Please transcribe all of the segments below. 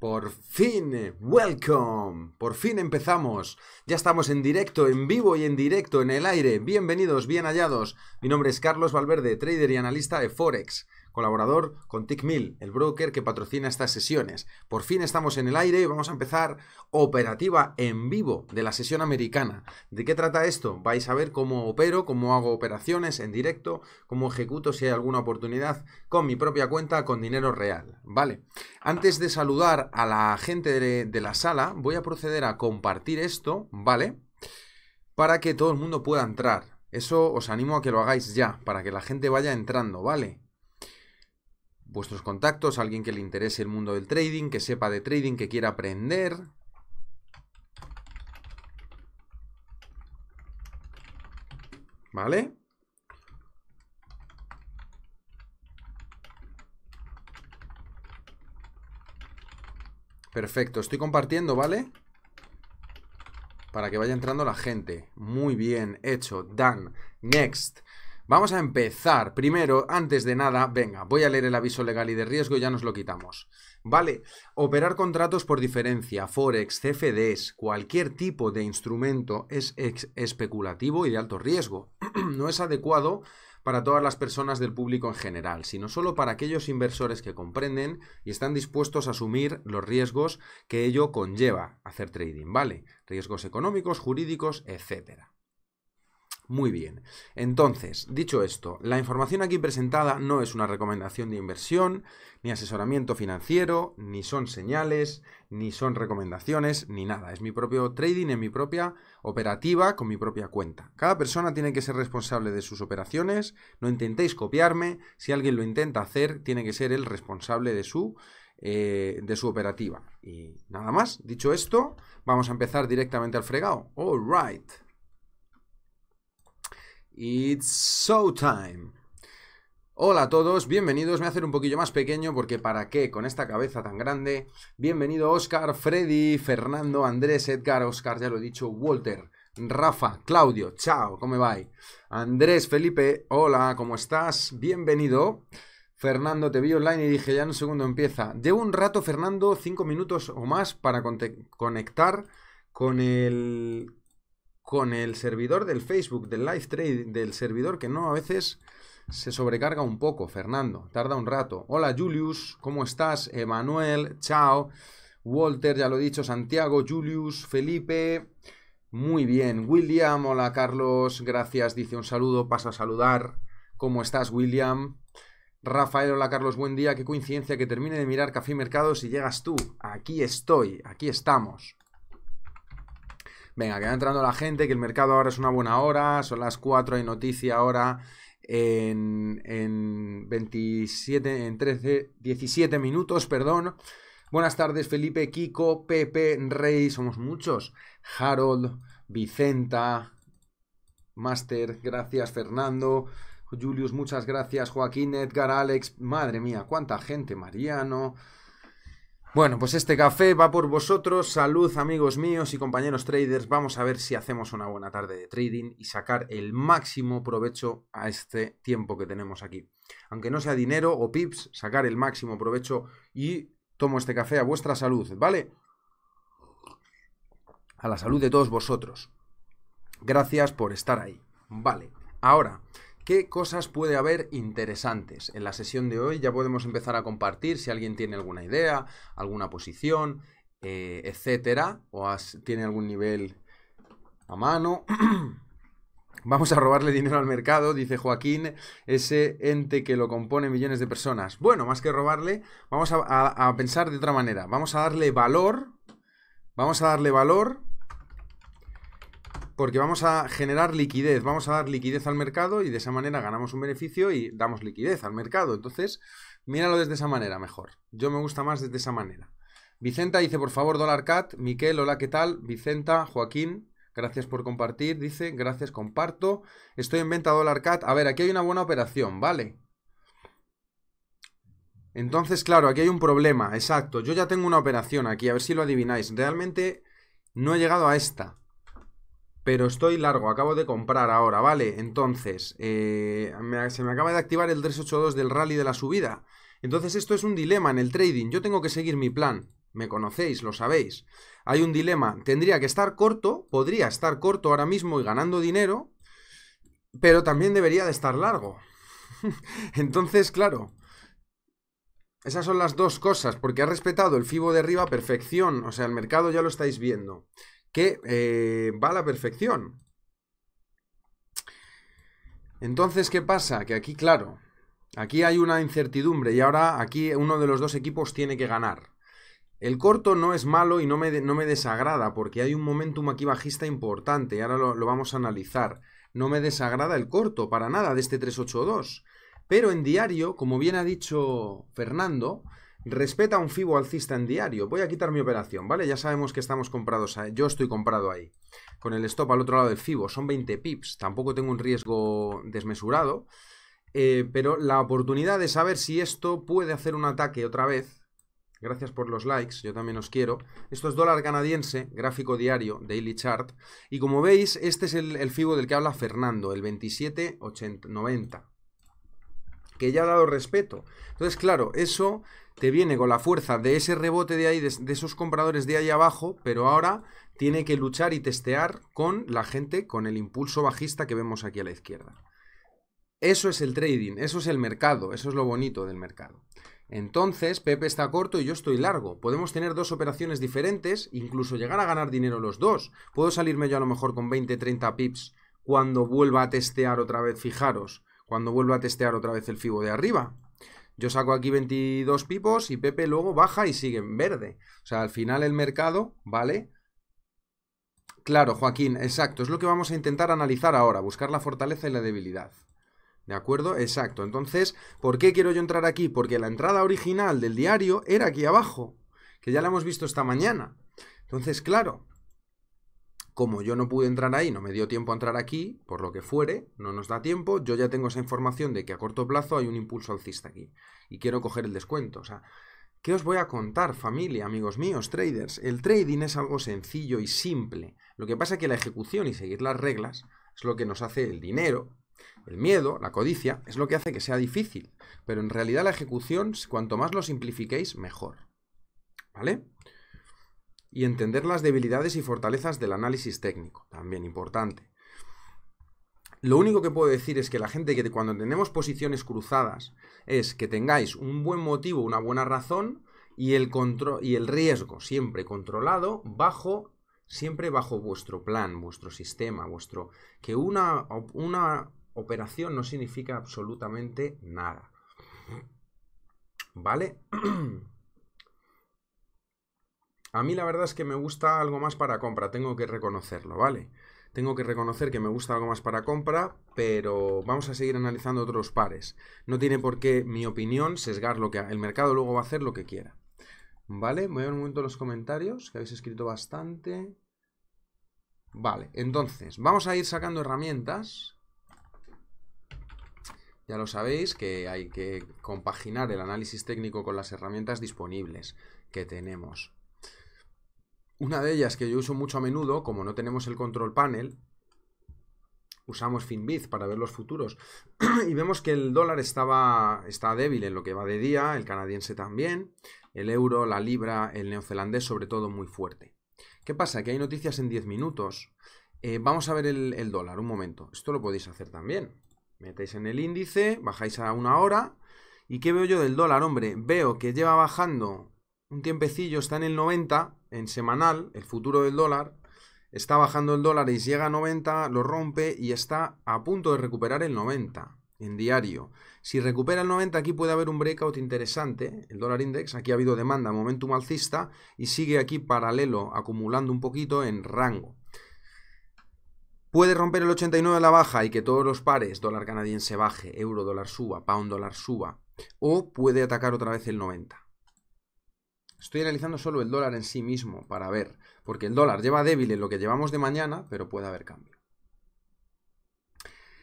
Por fin, eh, welcome. Por fin empezamos. Ya estamos en directo, en vivo y en directo, en el aire. Bienvenidos, bien hallados. Mi nombre es Carlos Valverde, trader y analista de Forex colaborador con TickMill, el broker que patrocina estas sesiones. Por fin estamos en el aire y vamos a empezar operativa en vivo de la sesión americana. ¿De qué trata esto? Vais a ver cómo opero, cómo hago operaciones en directo, cómo ejecuto si hay alguna oportunidad con mi propia cuenta, con dinero real. Vale, antes de saludar a la gente de, de la sala, voy a proceder a compartir esto, ¿vale? Para que todo el mundo pueda entrar. Eso os animo a que lo hagáis ya, para que la gente vaya entrando, ¿vale? vuestros contactos, alguien que le interese el mundo del trading, que sepa de trading, que quiera aprender. ¿Vale? Perfecto, estoy compartiendo, ¿vale? Para que vaya entrando la gente. Muy bien, hecho, done, next. Vamos a empezar. Primero, antes de nada, venga, voy a leer el aviso legal y de riesgo y ya nos lo quitamos. Vale, operar contratos por diferencia, forex, CFDs, cualquier tipo de instrumento es especulativo y de alto riesgo. no es adecuado para todas las personas del público en general, sino solo para aquellos inversores que comprenden y están dispuestos a asumir los riesgos que ello conlleva hacer trading, ¿vale? Riesgos económicos, jurídicos, etcétera. Muy bien. Entonces, dicho esto, la información aquí presentada no es una recomendación de inversión, ni asesoramiento financiero, ni son señales, ni son recomendaciones, ni nada. Es mi propio trading en mi propia operativa con mi propia cuenta. Cada persona tiene que ser responsable de sus operaciones. No intentéis copiarme. Si alguien lo intenta hacer, tiene que ser el responsable de su eh, de su operativa. Y nada más, dicho esto, vamos a empezar directamente al fregado. All right. It's showtime. Hola a todos, bienvenidos. Me voy a hacer un poquillo más pequeño porque para qué con esta cabeza tan grande. Bienvenido Oscar, Freddy, Fernando, Andrés, Edgar, Oscar, ya lo he dicho, Walter, Rafa, Claudio, chao, ¿cómo va? Andrés, Felipe, hola, ¿cómo estás? Bienvenido. Fernando, te vi online y dije, ya en un segundo empieza. Llevo un rato, Fernando, cinco minutos o más para conectar con el, con el servidor del Facebook, del live trade, del servidor que no, a veces se sobrecarga un poco, Fernando, tarda un rato. Hola Julius, ¿cómo estás? Emanuel, chao. Walter, ya lo he dicho, Santiago, Julius, Felipe. Muy bien, William, hola Carlos, gracias, dice un saludo, pasa a saludar. ¿Cómo estás, William? Rafael, hola Carlos, buen día. Qué coincidencia que termine de mirar Café y Mercados y llegas tú. Aquí estoy, aquí estamos venga, que va entrando la gente, que el mercado ahora es una buena hora, son las 4, hay noticia ahora en, en 27, en 17 minutos, perdón. Buenas tardes, Felipe, Kiko, Pepe, Rey, somos muchos. Harold, Vicenta, Master, gracias, Fernando. Julius, muchas gracias. Joaquín, Edgar, Alex, madre mía, cuánta gente. Mariano, bueno, pues este café va por vosotros. Salud amigos míos y compañeros traders. Vamos a ver si hacemos una buena tarde de trading y sacar el máximo provecho a este tiempo que tenemos aquí. Aunque no sea dinero o pips, sacar el máximo provecho y tomo este café a vuestra salud, ¿vale? A la salud de todos vosotros. Gracias por estar ahí. Vale, ahora ¿Qué cosas puede haber interesantes? En la sesión de hoy ya podemos empezar a compartir si alguien tiene alguna idea, alguna posición, eh, etcétera, o tiene algún nivel a mano. Vamos a robarle dinero al mercado, dice Joaquín, ese ente que lo compone millones de personas. Bueno, más que robarle, vamos a pensar de otra manera. Vamos a darle valor, vamos a darle valor porque vamos a generar liquidez, vamos a dar liquidez al mercado y de esa manera ganamos un beneficio y damos liquidez al mercado. Entonces, míralo desde esa manera mejor. Yo me gusta más desde esa manera. Vicenta dice, por favor, dólar cat. Miquel, hola, ¿qué tal? Vicenta, Joaquín, gracias por compartir. Dice, gracias, comparto. Estoy en venta dólar cat. A ver, aquí hay una buena operación, ¿vale? Entonces, claro, aquí hay un problema, exacto. Yo ya tengo una operación aquí, a ver si lo adivináis. Realmente no he llegado a esta pero estoy largo, acabo de comprar ahora, ¿vale? Entonces, eh, se me acaba de activar el 382 del rally de la subida. Entonces esto es un dilema en el trading, yo tengo que seguir mi plan, me conocéis, lo sabéis. Hay un dilema, tendría que estar corto, podría estar corto ahora mismo y ganando dinero, pero también debería de estar largo. Entonces, claro, esas son las dos cosas, porque ha respetado el FIBO de arriba a perfección, o sea, el mercado ya lo estáis viendo que eh, va a la perfección. Entonces, ¿qué pasa? Que aquí, claro, aquí hay una incertidumbre y ahora aquí uno de los dos equipos tiene que ganar. El corto no es malo y no me, no me desagrada porque hay un momentum aquí bajista importante y ahora lo, lo vamos a analizar. No me desagrada el corto para nada de este 382. Pero en diario, como bien ha dicho Fernando, Respeta un FIBO alcista en diario. Voy a quitar mi operación, ¿vale? Ya sabemos que estamos comprados. yo estoy comprado ahí. Con el stop al otro lado del FIBO. Son 20 pips. Tampoco tengo un riesgo desmesurado. Eh, pero la oportunidad de saber si esto puede hacer un ataque otra vez. Gracias por los likes, yo también os quiero. Esto es dólar canadiense, gráfico diario, daily chart. Y como veis, este es el, el FIBO del que habla Fernando, el 27.90. Que ya ha dado respeto. Entonces, claro, eso te viene con la fuerza de ese rebote de ahí, de, esos compradores de ahí abajo, pero ahora tiene que luchar y testear con la gente, con el impulso bajista que vemos aquí a la izquierda. Eso es el trading, eso es el mercado, eso es lo bonito del mercado. Entonces, Pepe está corto y yo estoy largo. Podemos tener dos operaciones diferentes, incluso llegar a ganar dinero los dos. Puedo salirme yo a lo mejor con 20, 30 pips cuando vuelva a testear otra vez, fijaros, cuando vuelva a testear otra vez el FIBO de arriba. Yo saco aquí 22 pipos y Pepe luego baja y sigue en verde. O sea, al final el mercado, ¿vale? Claro, Joaquín, exacto. Es lo que vamos a intentar analizar ahora, buscar la fortaleza y la debilidad. ¿De acuerdo? Exacto. Entonces, ¿por qué quiero yo entrar aquí? Porque la entrada original del diario era aquí abajo, que ya la hemos visto esta mañana. Entonces, claro, como yo no pude entrar ahí, no me dio tiempo a entrar aquí, por lo que fuere, no nos da tiempo, yo ya tengo esa información de que a corto plazo hay un impulso alcista aquí y quiero coger el descuento. O sea, ¿qué os voy a contar, familia, amigos míos, traders? El trading es algo sencillo y simple. Lo que pasa es que la ejecución y seguir las reglas es lo que nos hace el dinero, el miedo, la codicia, es lo que hace que sea difícil, pero en realidad la ejecución, cuanto más lo simplifiquéis, mejor. ¿Vale? y entender las debilidades y fortalezas del análisis técnico, también importante. Lo único que puedo decir es que la gente que cuando tenemos posiciones cruzadas es que tengáis un buen motivo, una buena razón y el, control, y el riesgo siempre controlado bajo siempre bajo vuestro plan, vuestro sistema, vuestro que una, una operación no significa absolutamente nada. ¿Vale? A mí la verdad es que me gusta algo más para compra, tengo que reconocerlo, ¿vale? Tengo que reconocer que me gusta algo más para compra, pero vamos a seguir analizando otros pares. No tiene por qué mi opinión sesgar lo que el mercado luego va a hacer lo que quiera. ¿Vale? Voy a ver un momento los comentarios, que habéis escrito bastante. Vale, entonces, vamos a ir sacando herramientas. Ya lo sabéis que hay que compaginar el análisis técnico con las herramientas disponibles que tenemos. Una de ellas que yo uso mucho a menudo, como no tenemos el control panel, usamos Finbiz para ver los futuros y vemos que el dólar estaba, está débil en lo que va de día, el canadiense también, el euro, la libra, el neozelandés sobre todo muy fuerte. ¿Qué pasa? Que hay noticias en 10 minutos. Eh, vamos a ver el, el dólar, un momento. Esto lo podéis hacer también. Metéis en el índice, bajáis a una hora. ¿Y qué veo yo del dólar, hombre? Veo que lleva bajando un tiempecillo, está en el 90, en semanal, el futuro del dólar, está bajando el dólar y llega a 90, lo rompe y está a punto de recuperar el 90 en diario. Si recupera el 90 aquí puede haber un breakout interesante, el dólar index, aquí ha habido demanda, momentum alcista y sigue aquí paralelo acumulando un poquito en rango. Puede romper el 89 a la baja y que todos los pares, dólar canadiense baje, euro dólar suba, pound dólar suba, o puede atacar otra vez el 90. Estoy analizando solo el dólar en sí mismo para ver, porque el dólar lleva débil en lo que llevamos de mañana, pero puede haber cambio.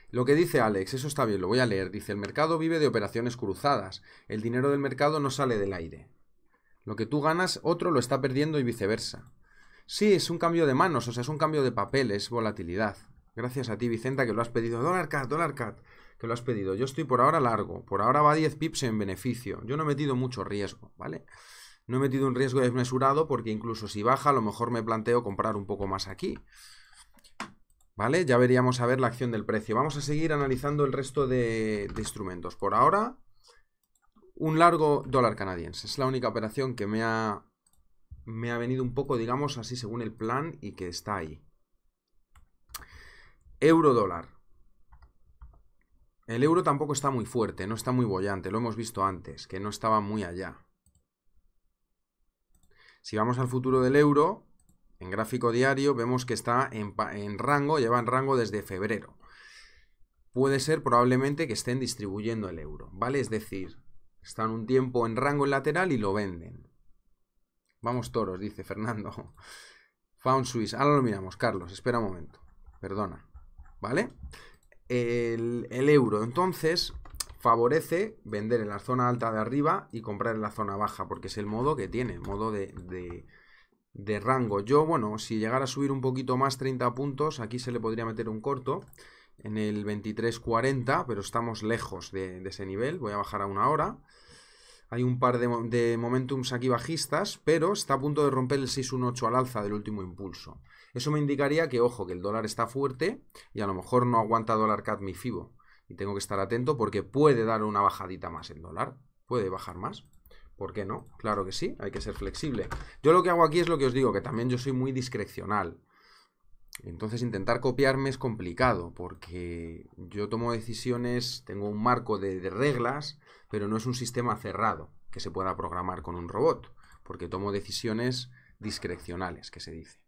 Lo que dice Alex, eso está bien, lo voy a leer. Dice, el mercado vive de operaciones cruzadas. El dinero del mercado no sale del aire. Lo que tú ganas, otro lo está perdiendo y viceversa. Sí, es un cambio de manos, o sea, es un cambio de papel, es volatilidad. Gracias a ti, Vicenta, que lo has pedido. Dólar cat, dólar cat, que lo has pedido. Yo estoy por ahora largo, por ahora va 10 pips en beneficio. Yo no he metido mucho riesgo, ¿vale? vale no he metido un riesgo desmesurado porque incluso si baja, a lo mejor me planteo comprar un poco más aquí. ¿Vale? Ya veríamos a ver la acción del precio. Vamos a seguir analizando el resto de, instrumentos. Por ahora, un largo dólar canadiense. Es la única operación que me ha, me ha venido un poco, digamos, así según el plan y que está ahí. Euro dólar. El euro tampoco está muy fuerte, no está muy bollante, lo hemos visto antes, que no estaba muy allá. Si vamos al futuro del euro, en gráfico diario vemos que está en, rango, lleva en rango desde febrero. Puede ser probablemente que estén distribuyendo el euro, ¿vale? Es decir, están un tiempo en rango lateral y lo venden. Vamos toros, dice Fernando. Found Swiss. Ahora lo miramos, Carlos. Espera un momento. Perdona. ¿Vale? el euro. Entonces, favorece vender en la zona alta de arriba y comprar en la zona baja, porque es el modo que tiene, modo de, rango. Yo, bueno, si llegara a subir un poquito más 30 puntos, aquí se le podría meter un corto en el 23.40, pero estamos lejos de, ese nivel, voy a bajar a una hora. Hay un par de, de momentums aquí bajistas, pero está a punto de romper el 6.18 al alza del último impulso. Eso me indicaría que, ojo, que el dólar está fuerte y a lo mejor no aguanta dólar CAD mi FIBO y tengo que estar atento porque puede dar una bajadita más el dólar, puede bajar más. ¿Por qué no? Claro que sí, hay que ser flexible. Yo lo que hago aquí es lo que os digo, que también yo soy muy discrecional. Entonces intentar copiarme es complicado porque yo tomo decisiones, tengo un marco de, de, reglas, pero no es un sistema cerrado que se pueda programar con un robot, porque tomo decisiones discrecionales, que se dice.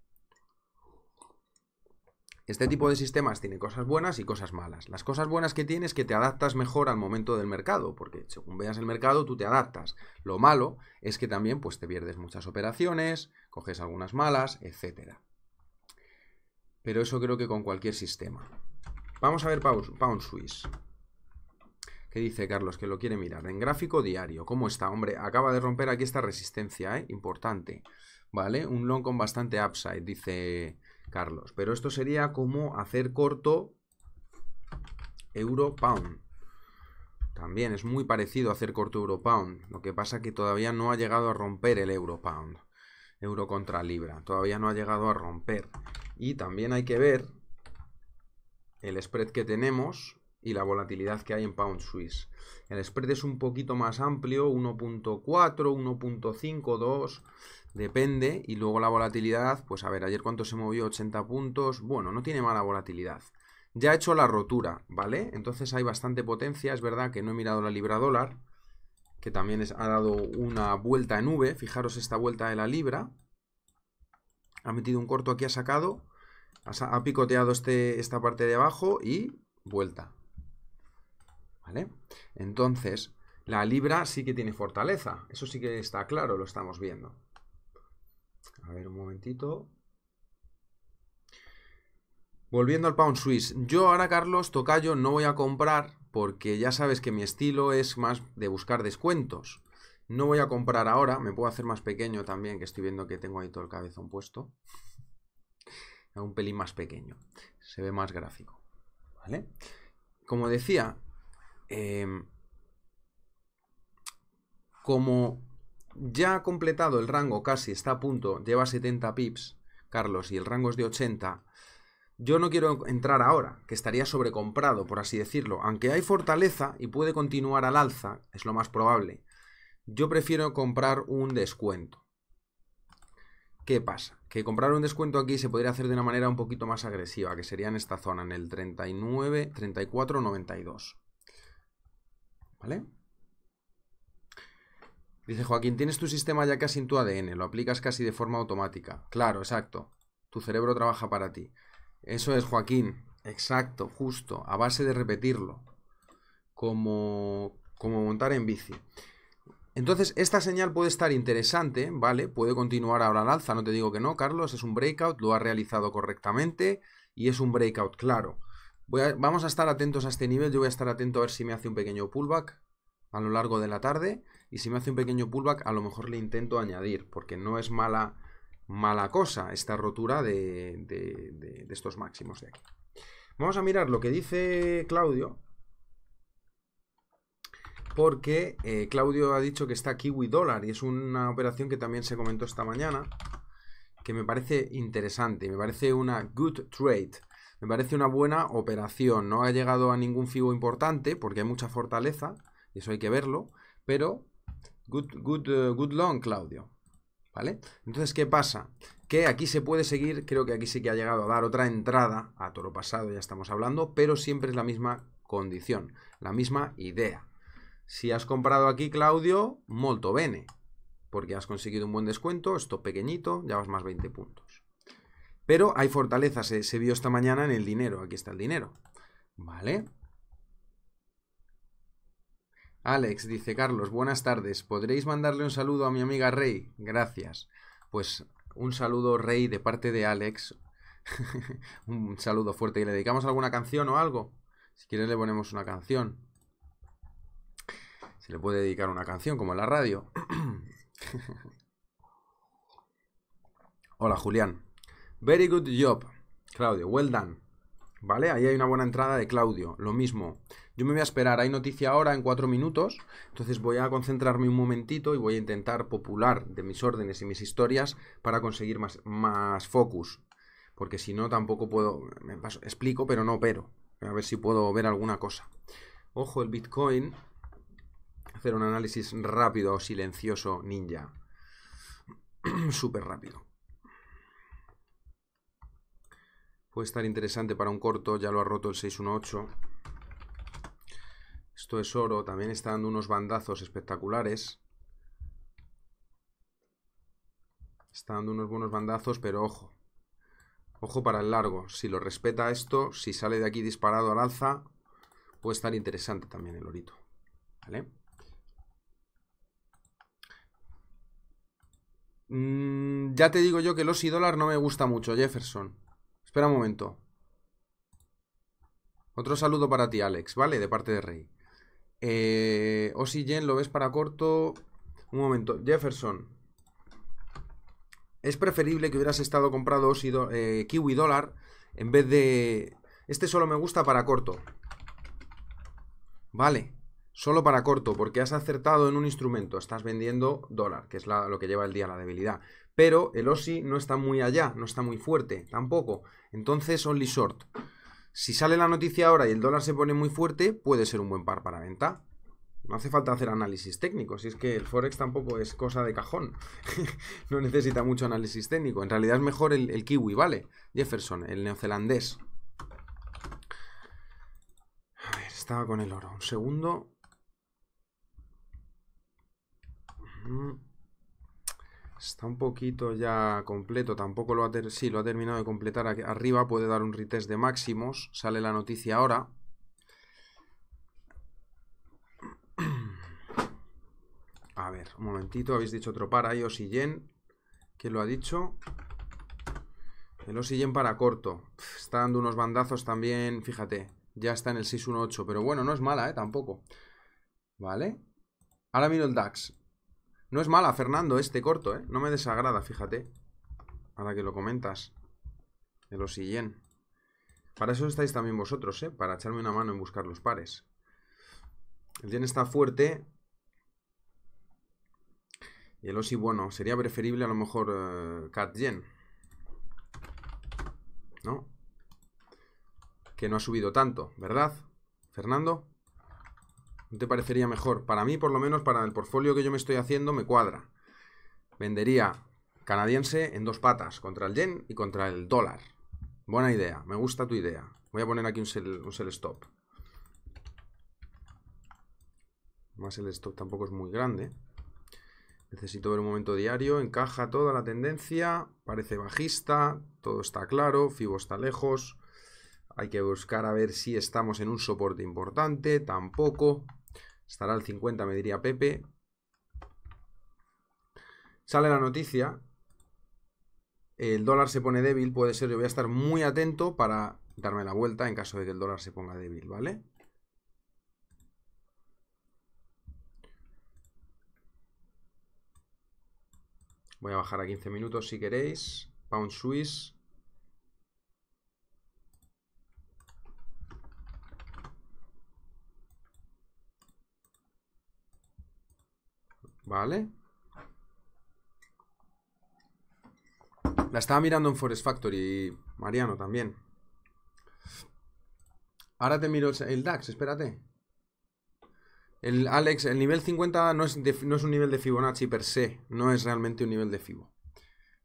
Este tipo de sistemas tiene cosas buenas y cosas malas. Las cosas buenas que tiene es que te adaptas mejor al momento del mercado, porque según veas el mercado tú te adaptas. Lo malo es que también pues, te pierdes muchas operaciones, coges algunas malas, etc. Pero eso creo que con cualquier sistema. Vamos a ver Pound Swiss. ¿Qué dice Carlos? Que lo quiere mirar. En gráfico diario. ¿Cómo está? Hombre, acaba de romper aquí esta resistencia, ¿eh? Importante. ¿Vale? Un long con bastante upside, dice... Carlos. Pero esto sería como hacer corto euro pound. También es muy parecido a hacer corto euro pound. Lo que pasa que todavía no ha llegado a romper el euro pound. Euro contra libra. Todavía no ha llegado a romper. Y también hay que ver el spread que tenemos y la volatilidad que hay en pound Swiss. El spread es un poquito más amplio, 1.4, 1.5, 2 depende. Y luego la volatilidad, pues a ver, ayer cuánto se movió, 80 puntos. Bueno, no tiene mala volatilidad. Ya ha hecho la rotura, ¿vale? Entonces hay bastante potencia. Es verdad que no he mirado la libra dólar, que también ha dado una vuelta en V. Fijaros esta vuelta de la libra. Ha metido un corto aquí, ha sacado. Ha picoteado este, esta parte de abajo y vuelta. ¿Vale? Entonces, la libra sí que tiene fortaleza. Eso sí que está claro, lo estamos viendo. A ver un momentito. Volviendo al Pound Swiss. Yo ahora, Carlos Tocayo, no voy a comprar porque ya sabes que mi estilo es más de buscar descuentos. No voy a comprar ahora, me puedo hacer más pequeño también, que estoy viendo que tengo ahí todo el cabezón puesto. Un pelín más pequeño, se ve más gráfico. ¿Vale? Como decía, em, como ya ha completado el rango, casi está a punto, lleva 70 pips, Carlos, y el rango es de 80. Yo no quiero entrar ahora, que estaría sobrecomprado, por así decirlo. Aunque hay fortaleza y puede continuar al alza, es lo más probable. Yo prefiero comprar un descuento. ¿Qué pasa? Que comprar un descuento aquí se podría hacer de una manera un poquito más agresiva, que sería en esta zona, en el 39, 34, 92. ¿Vale? Dice Joaquín, tienes tu sistema ya casi en tu ADN, lo aplicas casi de forma automática. Claro, exacto. Tu cerebro trabaja para ti. Eso es, Joaquín. Exacto, justo, a base de repetirlo. Como, como montar en bici. Entonces, esta señal puede estar interesante, ¿vale? Puede continuar ahora al alza, no te digo que no, Carlos, es un breakout, lo ha realizado correctamente y es un breakout, claro. vamos a estar atentos a este nivel, yo voy a estar atento a ver si me hace un pequeño pullback a lo largo de la tarde y si me hace un pequeño pullback a lo mejor le intento añadir, porque no es mala, mala cosa esta rotura de, estos máximos de aquí. Vamos a mirar lo que dice Claudio, porque eh, Claudio ha dicho que está Kiwi Dólar y es una operación que también se comentó esta mañana que me parece interesante, me parece una good trade, me parece una buena operación, no ha llegado a ningún FIBO importante porque hay mucha fortaleza, y eso hay que verlo, pero Good, good, eh, good long, Claudio. ¿Vale? Entonces, ¿qué pasa? Que aquí se puede seguir, creo que aquí sí que ha llegado a dar otra entrada a toro pasado, ya estamos hablando, pero siempre es la misma condición, la misma idea. Si has comprado aquí, Claudio, molto bene, porque has conseguido un buen descuento, esto pequeñito, ya vas más 20 puntos. Pero hay fortalezas, se, eh, se vio esta mañana en el dinero, aquí está el dinero, ¿vale? Alex dice, Carlos, buenas tardes. ¿Podréis mandarle un saludo a mi amiga Rey? Gracias. Pues un saludo, Rey, de parte de Alex. un saludo fuerte. ¿Y le dedicamos alguna canción o algo? Si quieres le ponemos una canción. Se le puede dedicar una canción, como en la radio. Hola, Julián. Very good job, Claudio. Well done. ¿Vale? Ahí hay una buena entrada de Claudio. Lo mismo. Yo me voy a esperar, hay noticia ahora en cuatro minutos, entonces voy a concentrarme un momentito y voy a intentar popular de mis órdenes y mis historias para conseguir más, más focus. Porque si no, tampoco puedo. explico, pero no pero. A ver si puedo ver alguna cosa. Ojo, el Bitcoin. Hacer un análisis rápido, silencioso, ninja. Súper rápido. Puede estar interesante para un corto, ya lo ha roto el 618. Esto es oro. También está dando unos bandazos espectaculares. Está dando unos buenos bandazos, pero ojo. Ojo para el largo. Si lo respeta esto, si sale de aquí disparado al alza, puede estar interesante también el orito. ¿Vale? Mm, ya te digo yo que los y dólar no me gusta mucho, Jefferson. Espera un momento. Otro saludo para ti, Alex, ¿vale? De parte de Rey. Eh, Yen, lo ves para corto. Un momento, Jefferson. Es preferible que hubieras estado comprado Osi eh, Kiwi Dólar en vez de... Este solo me gusta para corto. Vale, solo para corto, porque has acertado en un instrumento. Estás vendiendo dólar, que es lo que lleva el día la debilidad. Pero el OSI no está muy allá, no está muy fuerte, tampoco. Entonces, only short. Si sale la noticia ahora y el dólar se pone muy fuerte, puede ser un buen par para venta. No hace falta hacer análisis técnico, si es que el Forex tampoco es cosa de cajón. no necesita mucho análisis técnico. En realidad es mejor el, kiwi, ¿vale? Jefferson, el neozelandés. A ver, estaba con el oro. Un segundo. Mm. Está un poquito ya completo, tampoco lo ha, sí, lo ha terminado de completar. arriba puede dar un retest de máximos, sale la noticia ahora. A ver, un momentito, habéis dicho otro para Ahí, y Yen. ¿Quién lo ha dicho? El yen para corto. Está dando unos bandazos también, fíjate. Ya está en el 618, pero bueno, no es mala, ¿eh? Tampoco. Vale. Ahora miro el DAX. No es mala, Fernando, este corto, ¿eh? No me desagrada, fíjate. Ahora que lo comentas. El Osi-Yen. Para eso estáis también vosotros, ¿eh? Para echarme una mano en buscar los pares. El yen está fuerte. Y el osi, bueno, sería preferible a lo mejor eh, cat yen. ¿No? Que no ha subido tanto, ¿verdad, Fernando? ¿No te parecería mejor? Para mí, por lo menos, para el portfolio que yo me estoy haciendo, me cuadra. Vendería canadiense en dos patas, contra el yen y contra el dólar. Buena idea, me gusta tu idea. Voy a poner aquí un sell, un sell stop. Más el stop tampoco es muy grande. Necesito ver un momento diario. Encaja toda la tendencia. Parece bajista. Todo está claro. Fibo está lejos. Hay que buscar a ver si estamos en un soporte importante. Tampoco. Estará al 50, me diría Pepe. Sale la noticia. El dólar se pone débil, puede ser. Yo voy a estar muy atento para darme la vuelta en caso de que el dólar se ponga débil, ¿vale? Voy a bajar a 15 minutos si queréis. Pound Swiss. ¿Vale? La estaba mirando en Forest Factory, Mariano también. Ahora te miro el DAX, espérate. El Alex, el nivel 50 no es, un nivel de Fibonacci per se, no es realmente un nivel de Fibo.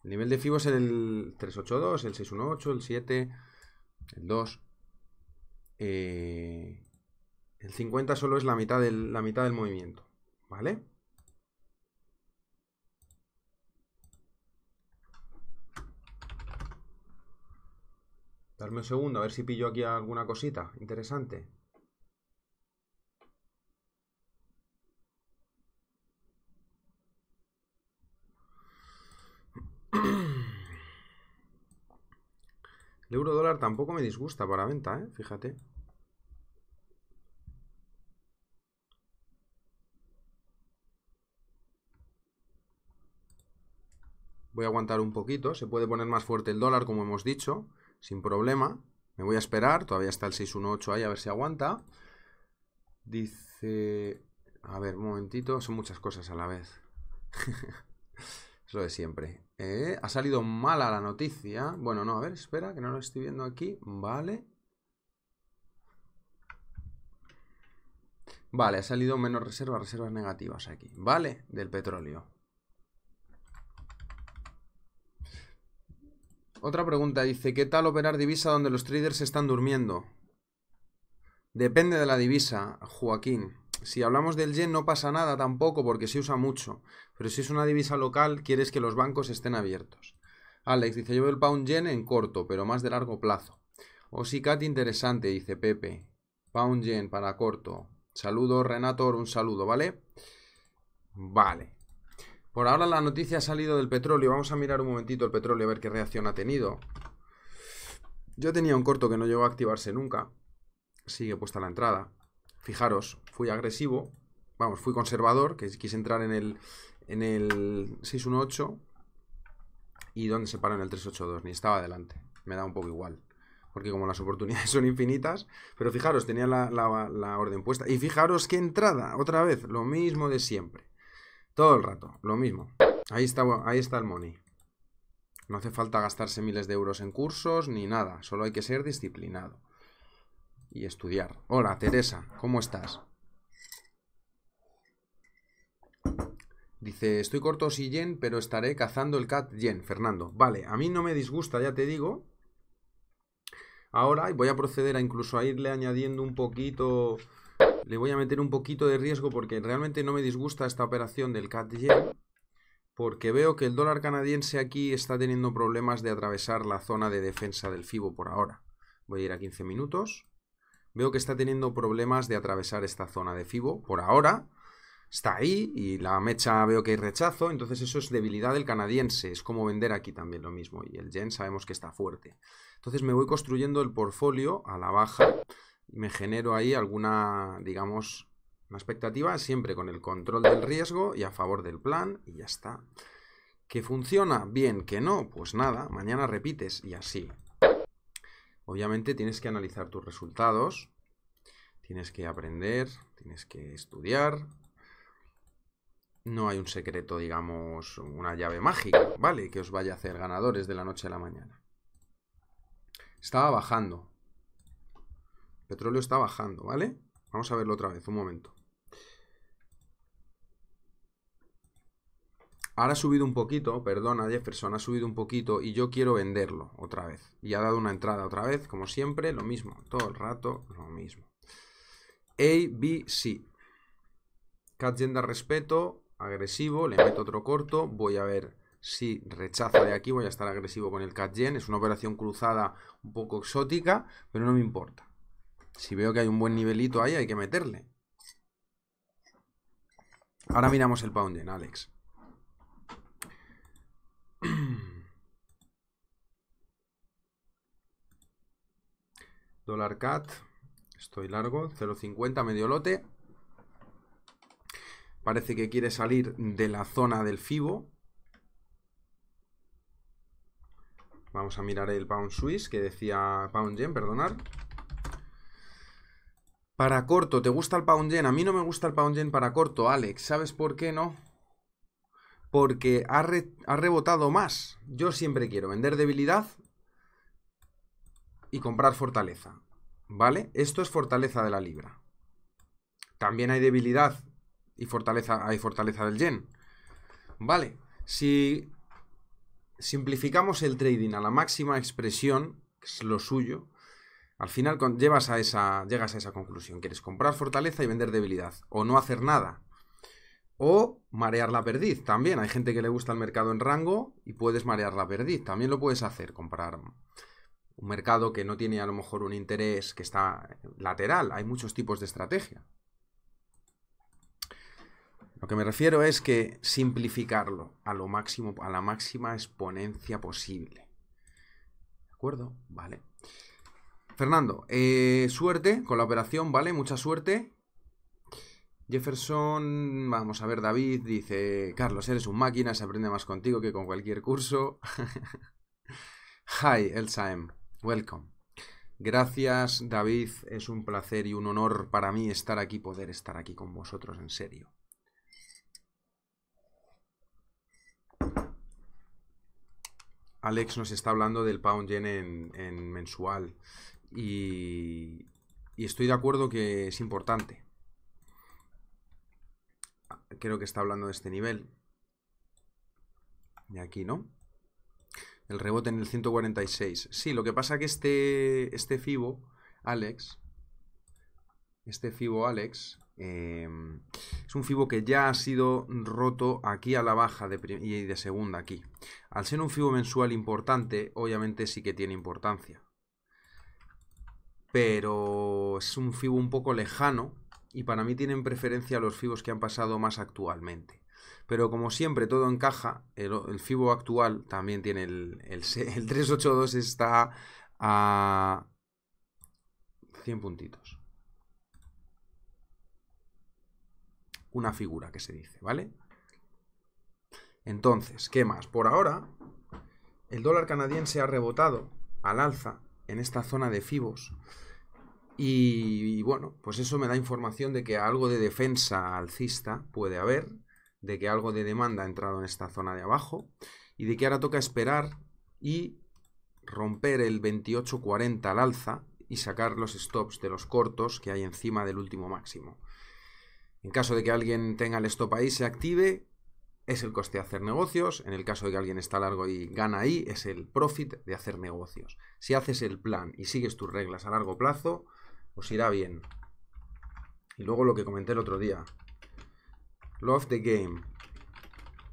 El nivel de Fibo es el 382, el 618, el 7, el 2. Eh, el 50 solo es la mitad la mitad del movimiento, ¿vale? Darme un segundo, a ver si pillo aquí alguna cosita interesante. El euro dólar tampoco me disgusta para venta, ¿eh? Fíjate. Voy a aguantar un poquito. Se puede poner más fuerte el dólar, como hemos dicho sin problema. Me voy a esperar, todavía está el 618 ahí, a ver si aguanta. Dice... A ver, un momentito, son muchas cosas a la vez. Eso de siempre. Eh, ha salido mala la noticia. Bueno, no, a ver, espera, que no lo estoy viendo aquí. Vale. Vale, ha salido menos reservas, reservas negativas aquí. Vale, del petróleo. Otra pregunta dice, ¿qué tal operar divisa donde los traders están durmiendo? Depende de la divisa, Joaquín. Si hablamos del yen no pasa nada tampoco porque se usa mucho, pero si es una divisa local quieres que los bancos estén abiertos. Alex dice, yo veo el pound yen en corto, pero más de largo plazo. O si, cat interesante, dice Pepe. Pound yen para corto. Saludos Renator, un saludo, ¿vale? Vale. Por ahora la noticia ha salido del petróleo. Vamos a mirar un momentito el petróleo a ver qué reacción ha tenido. Yo tenía un corto que no llegó a activarse nunca. Sigue puesta la entrada. Fijaros, fui agresivo. Vamos, fui conservador, que quise entrar en el, en el 618 y donde se paró en el 382, ni estaba adelante. Me da un poco igual. Porque como las oportunidades son infinitas, pero fijaros, tenía la orden puesta. Y fijaros qué entrada, otra vez, lo mismo de siempre. Todo el rato, lo mismo. Ahí está, ahí está el money. No hace falta gastarse miles de euros en cursos ni nada, solo hay que ser disciplinado y estudiar. Hola, Teresa, ¿cómo estás? Dice, estoy corto si yen, pero estaré cazando el cat yen, Fernando. Vale, a mí no me disgusta, ya te digo. Ahora voy a proceder a incluso a irle añadiendo un poquito le voy a meter un poquito de riesgo porque realmente no me disgusta esta operación del cat -Yen porque veo que el dólar canadiense aquí está teniendo problemas de atravesar la zona de defensa del FIBO por ahora. Voy a ir a 15 minutos. Veo que está teniendo problemas de atravesar esta zona de FIBO por ahora. Está ahí y la mecha veo que hay rechazo, entonces eso es debilidad del canadiense, es como vender aquí también lo mismo y el yen sabemos que está fuerte. Entonces me voy construyendo el portfolio a la baja me genero ahí alguna, digamos, una expectativa, siempre con el control del riesgo y a favor del plan, y ya está. ¿Que funciona? Bien, que no, pues nada, mañana repites y así. Obviamente tienes que analizar tus resultados, tienes que aprender, tienes que estudiar. No hay un secreto, digamos, una llave mágica, ¿vale? Que os vaya a hacer ganadores de la noche a la mañana. Estaba bajando, Petróleo está bajando, ¿vale? Vamos a verlo otra vez, un momento. Ahora ha subido un poquito, perdona Jefferson, ha subido un poquito y yo quiero venderlo otra vez. Y ha dado una entrada otra vez, como siempre, lo mismo, todo el rato lo mismo. ABC. de respeto, agresivo, le meto otro corto, voy a ver si rechaza de aquí, voy a estar agresivo con el catgen, es una operación cruzada un poco exótica, pero no me importa. Si veo que hay un buen nivelito ahí, hay que meterle. Ahora miramos el pound Poundgen, Alex. Dólar cat. Estoy largo. 0.50, medio lote. Parece que quiere salir de la zona del FIBO. Vamos a mirar el Pound Swiss, que decía Pound Yen, perdonar. Para corto, ¿te gusta el pound yen? A mí no me gusta el pound yen para corto, Alex. ¿Sabes por qué no? Porque ha, rebotado más. Yo siempre quiero vender debilidad y comprar fortaleza. ¿Vale? Esto es fortaleza de la libra. También hay debilidad y fortaleza, hay fortaleza del yen. ¿Vale? Si simplificamos el trading a la máxima expresión, que es lo suyo, al final llevas a esa, llegas a esa conclusión. Quieres comprar fortaleza y vender debilidad. O no hacer nada. O marear la perdiz también. Hay gente que le gusta el mercado en rango y puedes marear la perdiz. También lo puedes hacer, comprar un mercado que no tiene a lo mejor un interés que está lateral. Hay muchos tipos de estrategia. Lo que me refiero es que simplificarlo a lo máximo, a la máxima exponencia posible. ¿De acuerdo? Vale. Fernando, eh, suerte con la operación, ¿vale? Mucha suerte. Jefferson, vamos a ver, David dice, Carlos, eres un máquina, se aprende más contigo que con cualquier curso. Hi, Elsaem, welcome. Gracias, David, es un placer y un honor para mí estar aquí, poder estar aquí con vosotros, en serio. Alex nos está hablando del pound yen en mensual y, estoy de acuerdo que es importante. Creo que está hablando de este nivel. De aquí, ¿no? El rebote en el 146. Sí, lo que pasa que este, este FIBO, Alex, este FIBO Alex, eh, es un FIBO que ya ha sido roto aquí a la baja de y de segunda aquí. Al ser un FIBO mensual importante, obviamente sí que tiene importancia pero es un FIBO un poco lejano y para mí tienen preferencia los FIBOs que han pasado más actualmente. Pero como siempre, todo encaja. El, FIBO actual también tiene el, el 382, está a 100 puntitos. Una figura que se dice, ¿vale? Entonces, ¿qué más? Por ahora, el dólar canadiense ha rebotado al alza en esta zona de FIBOS y, bueno, pues eso me da información de que algo de defensa alcista puede haber, de que algo de demanda ha entrado en esta zona de abajo y de que ahora toca esperar y romper el 28.40 al alza y sacar los stops de los cortos que hay encima del último máximo. En caso de que alguien tenga el stop ahí, se active, es el coste de hacer negocios. En el caso de que alguien está largo y gana ahí, es el profit de hacer negocios. Si haces el plan y sigues tus reglas a largo plazo, os irá bien. Y luego lo que comenté el otro día. Love the game.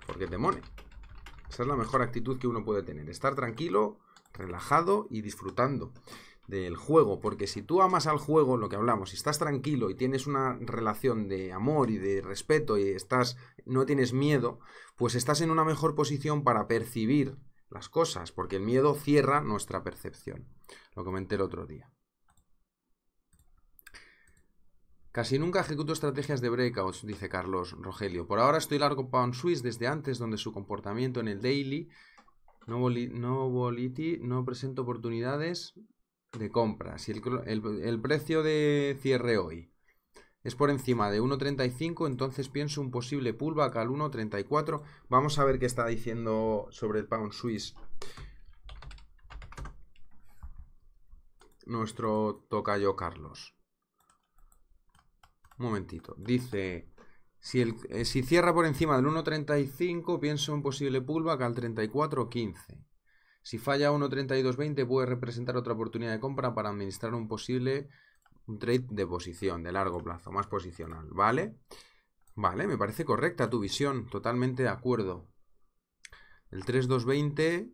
Porque te mone. Esa es la mejor actitud que uno puede tener. Estar tranquilo, relajado y disfrutando del juego. Porque si tú amas al juego, lo que hablamos, si estás tranquilo y tienes una relación de amor y de respeto y estás, no tienes miedo, pues estás en una mejor posición para percibir las cosas. Porque el miedo cierra nuestra percepción. Lo comenté el otro día. Casi nunca ejecuto estrategias de breakouts, dice Carlos Rogelio. Por ahora estoy largo Pound Swiss desde antes, donde su comportamiento en el daily no, no voliti, no presenta oportunidades de compra. Si el, precio de cierre hoy es por encima de 1.35, entonces pienso un posible pullback al 1.34. Vamos a ver qué está diciendo sobre el Pound Swiss nuestro tocayo Carlos momentito. Dice, si, eh, si cierra por encima del 1.35, pienso en posible pullback al 34.15. Si falla 1.32.20, puede representar otra oportunidad de compra para administrar un posible un trade de posición, de largo plazo, más posicional, ¿vale? Vale, me parece correcta tu visión, totalmente de acuerdo. El 3220,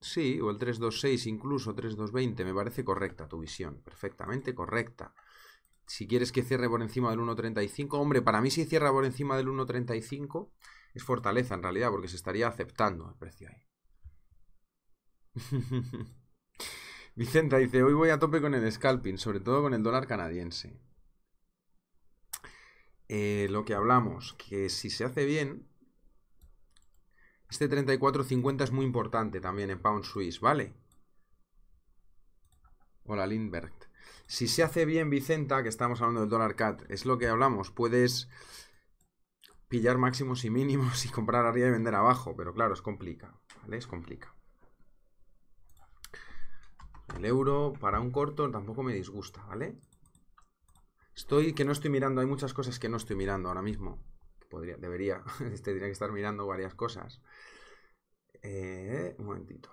sí, o el 326 incluso, 3220, me parece correcta tu visión, perfectamente correcta si quieres que cierre por encima del 1.35, hombre, para mí si cierra por encima del 1.35 es fortaleza en realidad, porque se estaría aceptando el precio ahí. Vicenta dice, hoy voy a tope con el scalping, sobre todo con el dólar canadiense. Eh, lo que hablamos, que si se hace bien, este 34.50 es muy importante también en Pound Swiss, ¿vale? Hola Lindbergh. Si se hace bien Vicenta, que estamos hablando del dólar CAT, es lo que hablamos, puedes pillar máximos y mínimos y comprar arriba y vender abajo, pero claro, es complicado. ¿vale? Es complicado. El euro para un corto tampoco me disgusta, ¿vale? Estoy, que no estoy mirando, hay muchas cosas que no estoy mirando ahora mismo. Podría, debería, tendría este que estar mirando varias cosas. Eh, un momentito.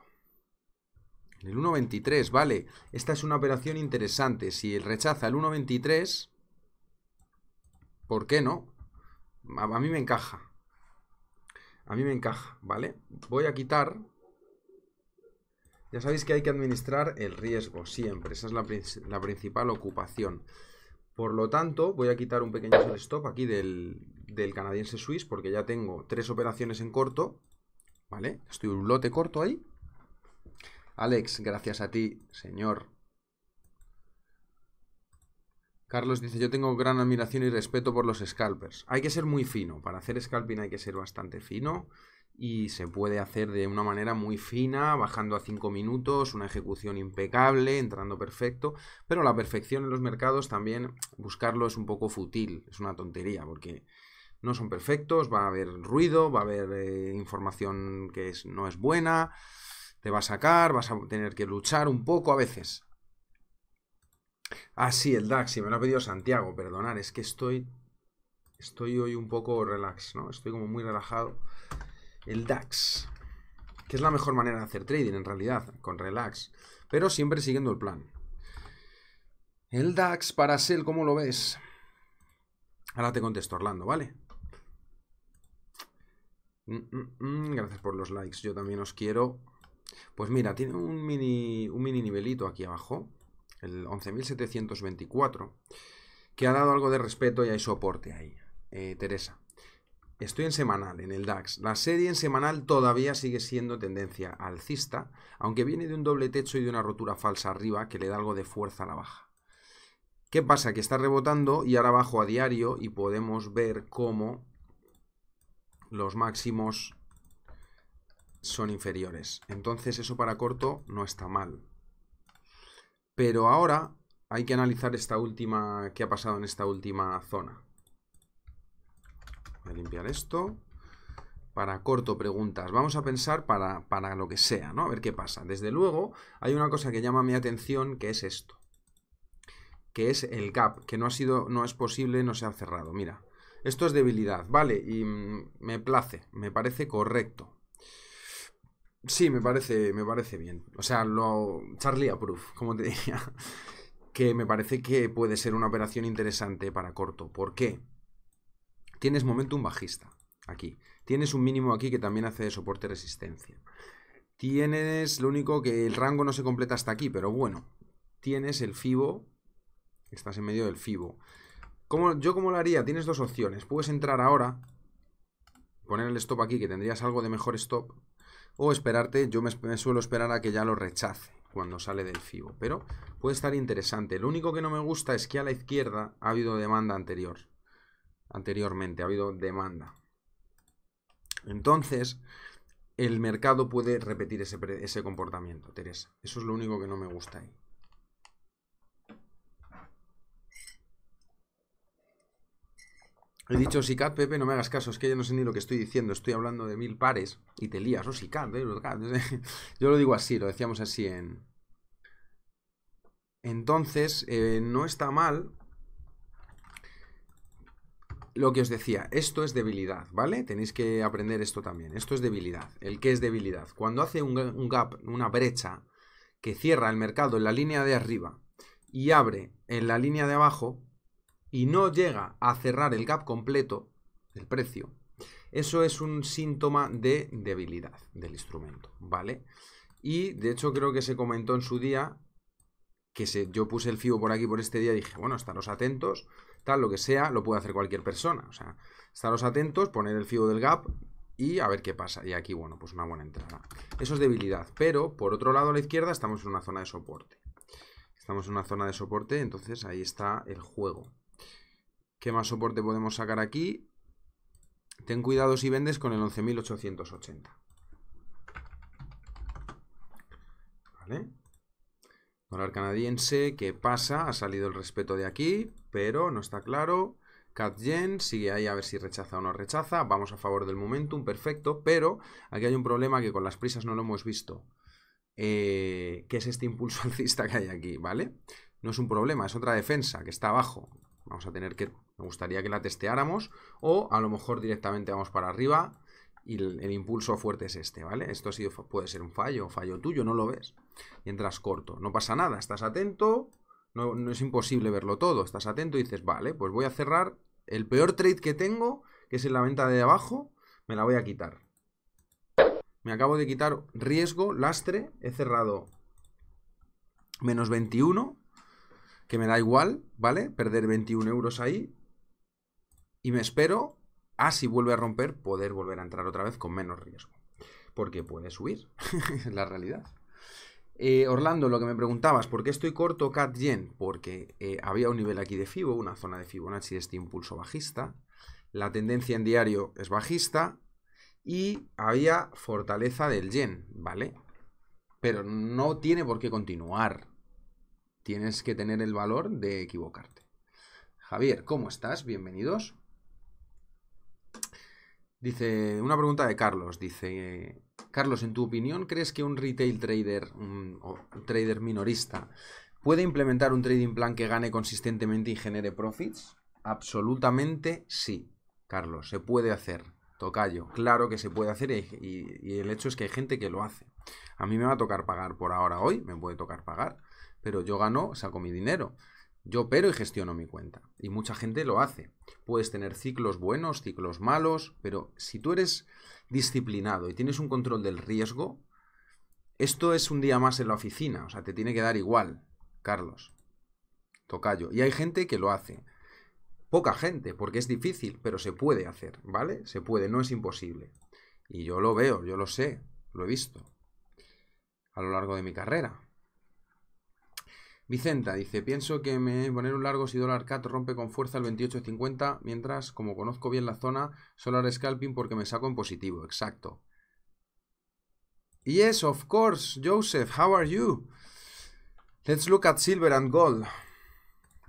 El 1.23, vale. Esta es una operación interesante. Si rechaza el 1.23, ¿por qué no? A, mí me encaja. A mí me encaja, ¿vale? Voy a quitar... Ya sabéis que hay que administrar el riesgo siempre. Esa es la, principal ocupación. Por lo tanto, voy a quitar un pequeño stop aquí del, canadiense Swiss porque ya tengo tres operaciones en corto. ¿Vale? Estoy un lote corto ahí. Alex, gracias a ti, señor. Carlos dice, yo tengo gran admiración y respeto por los scalpers. Hay que ser muy fino. Para hacer scalping hay que ser bastante fino. Y se puede hacer de una manera muy fina, bajando a 5 minutos, una ejecución impecable, entrando perfecto. Pero la perfección en los mercados también, buscarlo es un poco fútil, es una tontería, porque no son perfectos, va a haber ruido, va a haber eh, información que no es buena te va a sacar, vas a tener que luchar un poco a veces. Ah, sí, el DAX, Y me lo ha pedido Santiago, perdonar, es que estoy, estoy hoy un poco relax, ¿no? Estoy como muy relajado. El DAX, que es la mejor manera de hacer trading en realidad, con relax, pero siempre siguiendo el plan. El DAX para sell, ¿cómo lo ves? Ahora te contesto, Orlando, ¿vale? Mm, mm, mm, gracias por los likes, yo también os quiero. Pues mira, tiene un mini, un nivelito aquí abajo, el 11.724, que ha dado algo de respeto y hay soporte ahí. Eh, Teresa, estoy en semanal, en el DAX. La serie en semanal todavía sigue siendo tendencia alcista, aunque viene de un doble techo y de una rotura falsa arriba que le da algo de fuerza a la baja. ¿Qué pasa? Que está rebotando y ahora bajo a diario y podemos ver cómo los máximos son inferiores. Entonces eso para corto no está mal. Pero ahora hay que analizar esta última, qué ha pasado en esta última zona. Voy a limpiar esto. Para corto preguntas, vamos a pensar para, para lo que sea, ¿no? A ver qué pasa. Desde luego, hay una cosa que llama mi atención que es esto. Que es el gap, que no ha sido, no es posible, no se ha cerrado. Mira, esto es debilidad, ¿vale? Y mm, me place, me parece correcto. Sí, me parece, me parece bien. O sea, lo Charlie approve, como te decía. Que me parece que puede ser una operación interesante para corto. ¿Por qué? Tienes momentum bajista aquí. Tienes un mínimo aquí que también hace de soporte resistencia. Tienes, lo único que el rango no se completa hasta aquí, pero bueno. Tienes el FIBO. Estás en medio del FIBO. ¿Yo cómo lo haría? Tienes dos opciones. Puedes entrar ahora, poner el stop aquí, que tendrías algo de mejor stop o esperarte, yo me, suelo esperar a que ya lo rechace cuando sale del FIBO, pero puede estar interesante. Lo único que no me gusta es que a la izquierda ha habido demanda anterior, anteriormente, ha habido demanda. Entonces, el mercado puede repetir ese comportamiento, Teresa. Eso es lo único que no me gusta ahí. He dicho SICAT, Pepe, no me hagas caso, es que yo no sé ni lo que estoy diciendo, estoy hablando de mil pares y te lías, eh, o si yo lo digo así, lo decíamos así en... Entonces, eh, no está mal lo que os decía, esto es debilidad, ¿vale? Tenéis que aprender esto también, esto es debilidad, el que es debilidad. Cuando hace un gap, una brecha, que cierra el mercado en la línea de arriba y abre en la línea de abajo, y no llega a cerrar el gap completo, el precio, eso es un síntoma de debilidad del instrumento, ¿vale? Y de hecho creo que se comentó en su día que se, yo puse el FIBO por aquí por este día y dije, bueno, estaros atentos, tal, lo que sea, lo puede hacer cualquier persona. O sea, estaros atentos, poner el FIBO del gap y a ver qué pasa. Y aquí, bueno, pues una buena entrada. Eso es debilidad. Pero, por otro lado, a la izquierda estamos en una zona de soporte. Estamos en una zona de soporte, entonces ahí está el juego. ¿Qué más soporte podemos sacar aquí? Ten cuidado si vendes con el 11.880. ¿Vale? Dólar canadiense, ¿qué pasa? Ha salido el respeto de aquí, pero no está claro. Katjen sigue ahí a ver si rechaza o no rechaza. Vamos a favor del momentum, perfecto. Pero aquí hay un problema que con las prisas no lo hemos visto. Eh, ¿Qué es este impulso alcista que hay aquí, ¿vale? No es un problema, es otra defensa que está abajo. Vamos a tener que, me gustaría que la testeáramos o a lo mejor directamente vamos para arriba y el, impulso fuerte es este, ¿vale? Esto ha puede ser un fallo, fallo tuyo, no lo ves. Mientras corto, no pasa nada, estás atento, no, es imposible verlo todo, estás atento y dices, vale, pues voy a cerrar el peor trade que tengo, que es en la venta de abajo, me la voy a quitar. Me acabo de quitar riesgo, lastre, he cerrado menos 21, que me da igual, ¿vale? Perder 21 euros ahí. Y me espero a, si vuelve a romper, poder volver a entrar otra vez con menos riesgo. Porque puede subir, la realidad. Eh, Orlando, lo que me preguntabas, ¿por qué estoy corto CAT Yen? Porque eh, había un nivel aquí de FIBO, una zona de Fibonacci de este impulso bajista. La tendencia en diario es bajista. Y había fortaleza del yen, ¿vale? Pero no tiene por qué continuar. Tienes que tener el valor de equivocarte. Javier, ¿cómo estás? Bienvenidos. Dice, una pregunta de Carlos. Dice, Carlos, en tu opinión, ¿crees que un retail trader o trader minorista puede implementar un trading plan que gane consistentemente y genere profits? Absolutamente sí, Carlos, se puede hacer. Tocayo, claro que se puede hacer y el hecho es que hay gente que lo hace. A mí me va a tocar pagar por ahora hoy, me puede tocar pagar, pero yo gano, saco mi dinero. Yo pero y gestiono mi cuenta. Y mucha gente lo hace. Puedes tener ciclos buenos, ciclos malos, pero si tú eres disciplinado y tienes un control del riesgo, esto es un día más en la oficina. O sea, te tiene que dar igual, Carlos. Tocayo. Y hay gente que lo hace. Poca gente, porque es difícil, pero se puede hacer, ¿vale? Se puede, no es imposible. Y yo lo veo, yo lo sé, lo he visto a lo largo de mi carrera. Vicenta dice, pienso que me poner un largo si dólar cat rompe con fuerza el 28.50, mientras como conozco bien la zona, solar scalping porque me saco en positivo, exacto. Yes, of course, Joseph, how are you? Let's look at silver and gold.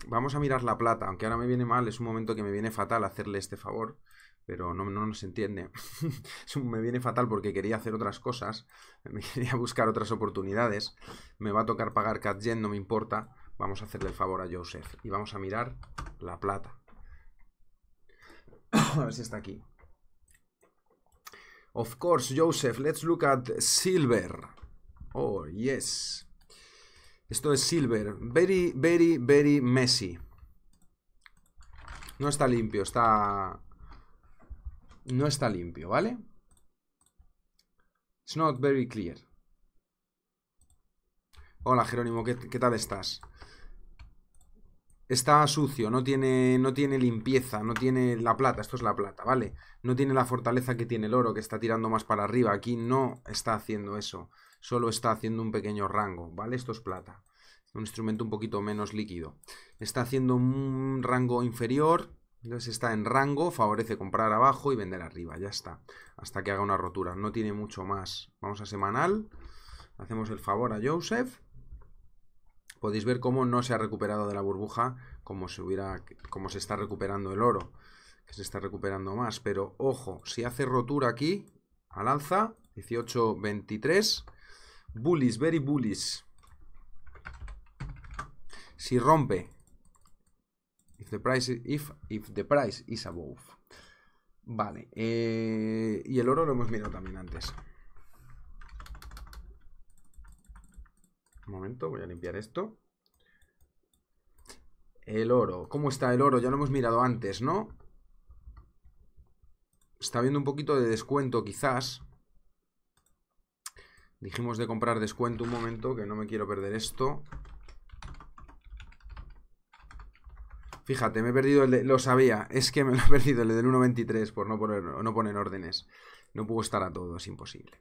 Vamos a mirar la plata, aunque ahora me viene mal, es un momento que me viene fatal hacerle este favor pero no, nos entiende. me viene fatal porque quería hacer otras cosas, me quería buscar otras oportunidades. Me va a tocar pagar CatGen, no me importa. Vamos a hacerle el favor a Joseph y vamos a mirar la plata. a ver si está aquí. Of course, Joseph, let's look at silver. Oh, yes. Esto es silver. Very, very, very messy. No está limpio, está no está limpio, ¿vale? It's not very clear. Hola Jerónimo, ¿qué, tal estás? Está sucio, no tiene, no tiene limpieza, no tiene la plata, esto es la plata, ¿vale? No tiene la fortaleza que tiene el oro, que está tirando más para arriba. Aquí no está haciendo eso, solo está haciendo un pequeño rango, ¿vale? Esto es plata un instrumento un poquito menos líquido. Está haciendo un rango inferior entonces está en rango, favorece comprar abajo y vender arriba, ya está. Hasta que haga una rotura, no tiene mucho más. Vamos a semanal, hacemos el favor a Joseph. Podéis ver cómo no se ha recuperado de la burbuja como se, hubiera, se está recuperando el oro, que se está recuperando más. Pero ojo, si hace rotura aquí, al alza, 18.23 bullish, very bullish. Si rompe If the price is, if, the price is above. Vale. Eh, y el oro lo hemos mirado también antes. Un momento, voy a limpiar esto. El oro. ¿Cómo está el oro? Ya lo hemos mirado antes, ¿no? Está viendo un poquito de descuento, quizás. Dijimos de comprar descuento un momento, que no me quiero perder esto. Fíjate, me he perdido el Lo sabía, es que me lo he perdido el del 1.23 por no poner, no órdenes. No puedo estar a todo, es imposible.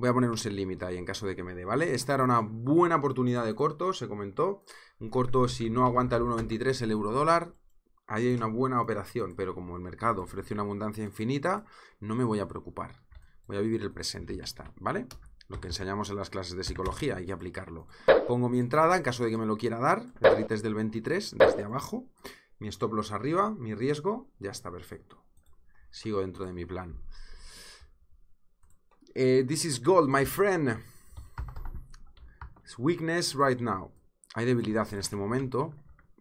Voy a poner un set límite ahí en caso de que me dé, ¿vale? Esta era una buena oportunidad de corto, se comentó. Un corto, si no aguanta el 1.23, el euro dólar, ahí hay una buena operación, pero como el mercado ofrece una abundancia infinita, no me voy a preocupar. Voy a vivir el presente y ya está, ¿vale? lo que enseñamos en las clases de psicología, hay que aplicarlo. Pongo mi entrada en caso de que me lo quiera dar, el del 23 desde abajo, mi stop loss arriba, mi riesgo, ya está perfecto. Sigo dentro de mi plan. Eh, this is gold, my friend. It's weakness right now. Hay debilidad en este momento.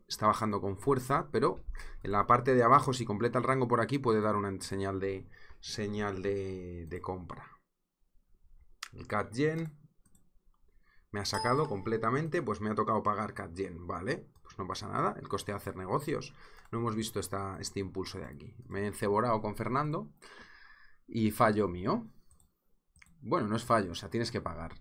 Está bajando con fuerza, pero en la parte de abajo, si completa el rango por aquí, puede dar una señal de, señal de compra. El CatGen me ha sacado completamente, pues me ha tocado pagar CatGen, ¿vale? Pues no pasa nada, el coste de hacer negocios. No hemos visto este impulso de aquí. Me he enceborado con Fernando y fallo mío. Bueno, no es fallo, o sea, tienes que pagar.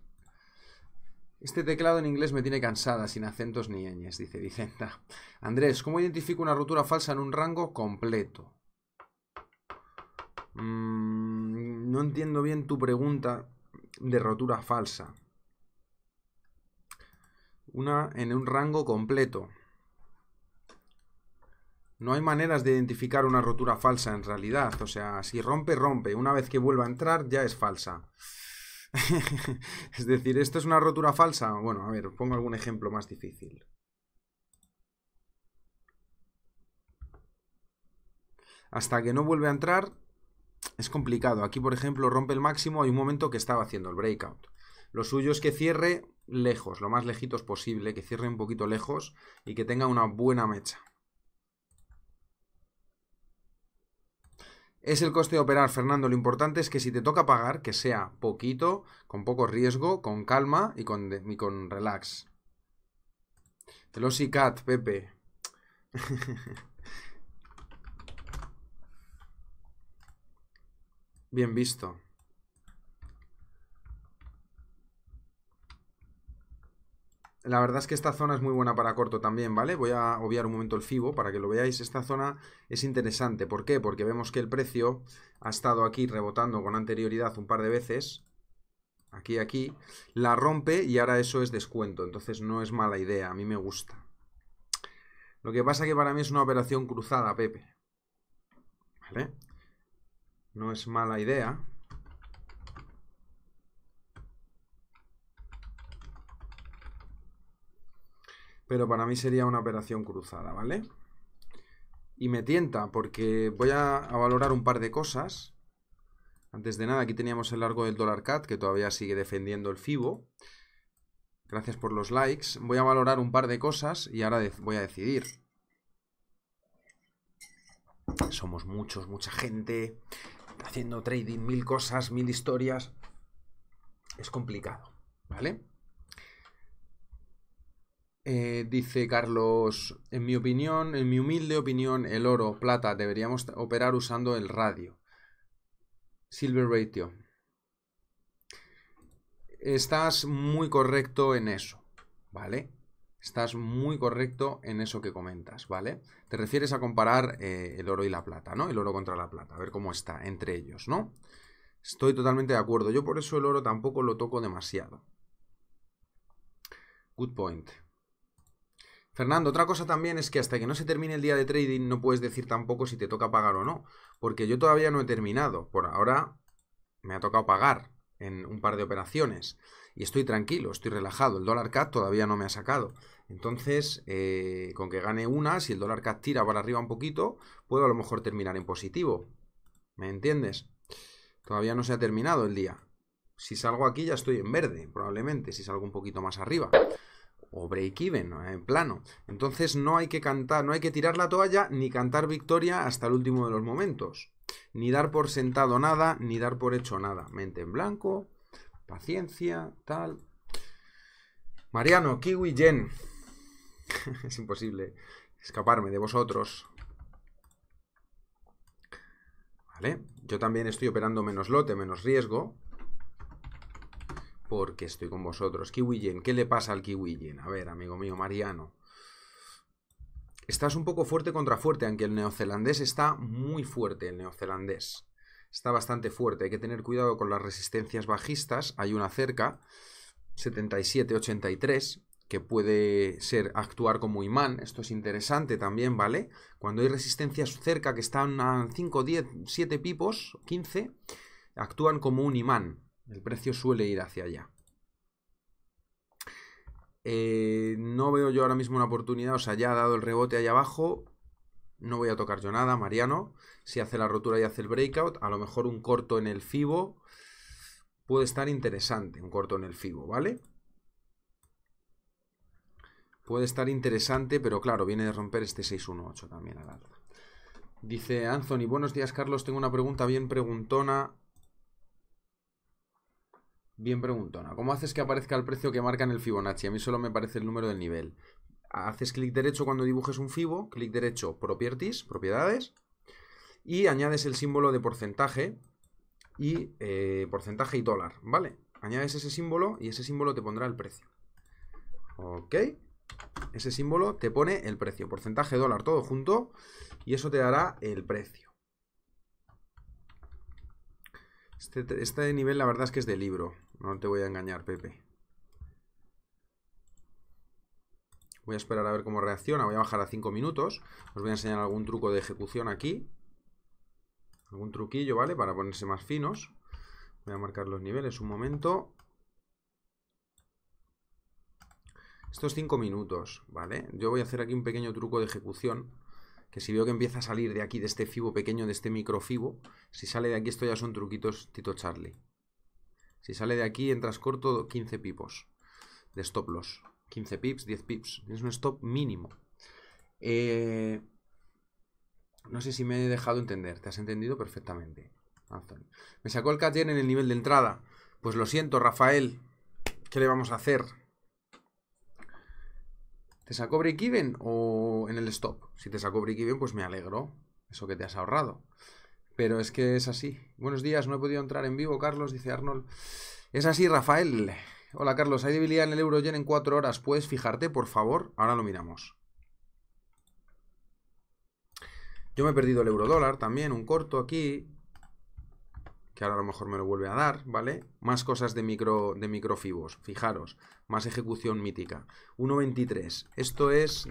Este teclado en inglés me tiene cansada, sin acentos ni ñes, dice Vicenta. Andrés, ¿cómo identifico una rotura falsa en un rango completo? Mm, no entiendo bien tu pregunta de rotura falsa. Una en un rango completo. No hay maneras de identificar una rotura falsa en realidad. O sea, si rompe, rompe. Una vez que vuelva a entrar, ya es falsa. es decir, ¿esto es una rotura falsa? Bueno, a ver, pongo algún ejemplo más difícil. Hasta que no vuelve a entrar, es complicado. Aquí, por ejemplo, rompe el máximo. Hay un momento que estaba haciendo el breakout. Lo suyo es que cierre lejos, lo más lejitos posible, que cierre un poquito lejos y que tenga una buena mecha. Es el coste de operar, Fernando. Lo importante es que si te toca pagar, que sea poquito, con poco riesgo, con calma y con, relax. Te cat, relax. cat Pepe. Bien visto. La verdad es que esta zona es muy buena para corto también, ¿vale? Voy a obviar un momento el FIBO para que lo veáis. Esta zona es interesante. ¿Por qué? Porque vemos que el precio ha estado aquí rebotando con anterioridad un par de veces. Aquí, aquí. La rompe y ahora eso es descuento. Entonces no es mala idea. A mí me gusta. Lo que pasa que para mí es una operación cruzada, Pepe. ¿Vale? No es mala idea. Pero para mí sería una operación cruzada, ¿vale? Y me tienta, porque voy a, valorar un par de cosas. Antes de nada, aquí teníamos el largo del dólar cat, que todavía sigue defendiendo el FIBO. Gracias por los likes. Voy a valorar un par de cosas y ahora voy a decidir. Somos muchos, mucha gente haciendo trading, mil cosas, mil historias. Es complicado, ¿vale? Eh, dice Carlos, en mi opinión, en mi humilde opinión, el oro, plata, deberíamos operar usando el radio. Silver ratio. Estás muy correcto en eso, ¿vale? estás muy correcto en eso que comentas, ¿vale? Te refieres a comparar eh, el oro y la plata, ¿no? El oro contra la plata, a ver cómo está entre ellos, ¿no? Estoy totalmente de acuerdo. Yo por eso el oro tampoco lo toco demasiado. Good point. Fernando, otra cosa también es que hasta que no se termine el día de trading no puedes decir tampoco si te toca pagar o no, porque yo todavía no he terminado. Por ahora me ha tocado pagar, en un par de operaciones y estoy tranquilo, estoy relajado. El dólar CAD todavía no me ha sacado. Entonces, eh, con que gane una, si el dólar cat tira para arriba un poquito, puedo a lo mejor terminar en positivo. ¿Me entiendes? Todavía no se ha terminado el día. Si salgo aquí ya estoy en verde, probablemente, si salgo un poquito más arriba. O break-even, en plano. Entonces no hay que cantar, no hay que tirar la toalla ni cantar victoria hasta el último de los momentos. Ni dar por sentado nada, ni dar por hecho nada. Mente en blanco, paciencia, tal. Mariano, Kiwi, Jen. es imposible escaparme de vosotros. ¿Vale? Yo también estoy operando menos lote, menos riesgo. Porque estoy con vosotros. Kiwi Jen, ¿qué le pasa al Kiwi A ver, amigo mío, Mariano estás un poco fuerte contra fuerte, aunque el neozelandés está muy fuerte, el neozelandés. Está bastante fuerte, hay que tener cuidado con las resistencias bajistas, hay una cerca, 77-83, que puede ser actuar como imán, esto es interesante también, ¿vale? Cuando hay resistencias cerca que están a 5, 10, 7 pipos, 15, actúan como un imán, el precio suele ir hacia allá. Eh, no veo yo ahora mismo una oportunidad, o sea, ya ha dado el rebote ahí abajo. No voy a tocar yo nada, Mariano. Si hace la rotura y hace el breakout, a lo mejor un corto en el FIBO. Puede estar interesante un corto en el FIBO, ¿vale? Puede estar interesante, pero claro, viene de romper este 618 también al alza. Dice Anthony, buenos días Carlos, tengo una pregunta bien preguntona Bien preguntona. ¿Cómo haces que aparezca el precio que marca en el Fibonacci? A mí solo me parece el número del nivel. Haces clic derecho cuando dibujes un Fibo, clic derecho Properties, propiedades, y añades el símbolo de porcentaje y eh, porcentaje y dólar, ¿vale? Añades ese símbolo y ese símbolo te pondrá el precio. Ok. Ese símbolo te pone el precio, porcentaje dólar, todo junto, y eso te dará el precio. Este, este nivel la verdad es que es de libro. No te voy a engañar, Pepe. Voy a esperar a ver cómo reacciona. Voy a bajar a 5 minutos. Os voy a enseñar algún truco de ejecución aquí. Algún truquillo, ¿vale? Para ponerse más finos. Voy a marcar los niveles un momento. Estos 5 minutos, ¿vale? Yo voy a hacer aquí un pequeño truco de ejecución. Que si veo que empieza a salir de aquí, de este fibo pequeño, de este microfibo, si sale de aquí, esto ya son truquitos Tito Charlie. Si sale de aquí, entras corto 15 pipos de stop loss. 15 pips, 10 pips. Es un stop mínimo. Eh, no sé si me he dejado entender. Te has entendido perfectamente. Me sacó el catcher en el nivel de entrada. Pues lo siento, Rafael. ¿Qué le vamos a hacer? ¿Te sacó break-even o en el stop? Si te sacó break-even, pues me alegro. Eso que te has ahorrado. Pero es que es así. Buenos días, no he podido entrar en vivo, Carlos, dice Arnold. Es así, Rafael. Hola, Carlos, ¿hay debilidad en el euro yen en cuatro horas? ¿Puedes fijarte, por favor? Ahora lo miramos. Yo me he perdido el euro dólar, también, un corto aquí, que ahora a lo mejor me lo vuelve a dar, ¿vale? Más cosas de, micro, de microfibos, fijaros, más ejecución mítica. 1.23, esto es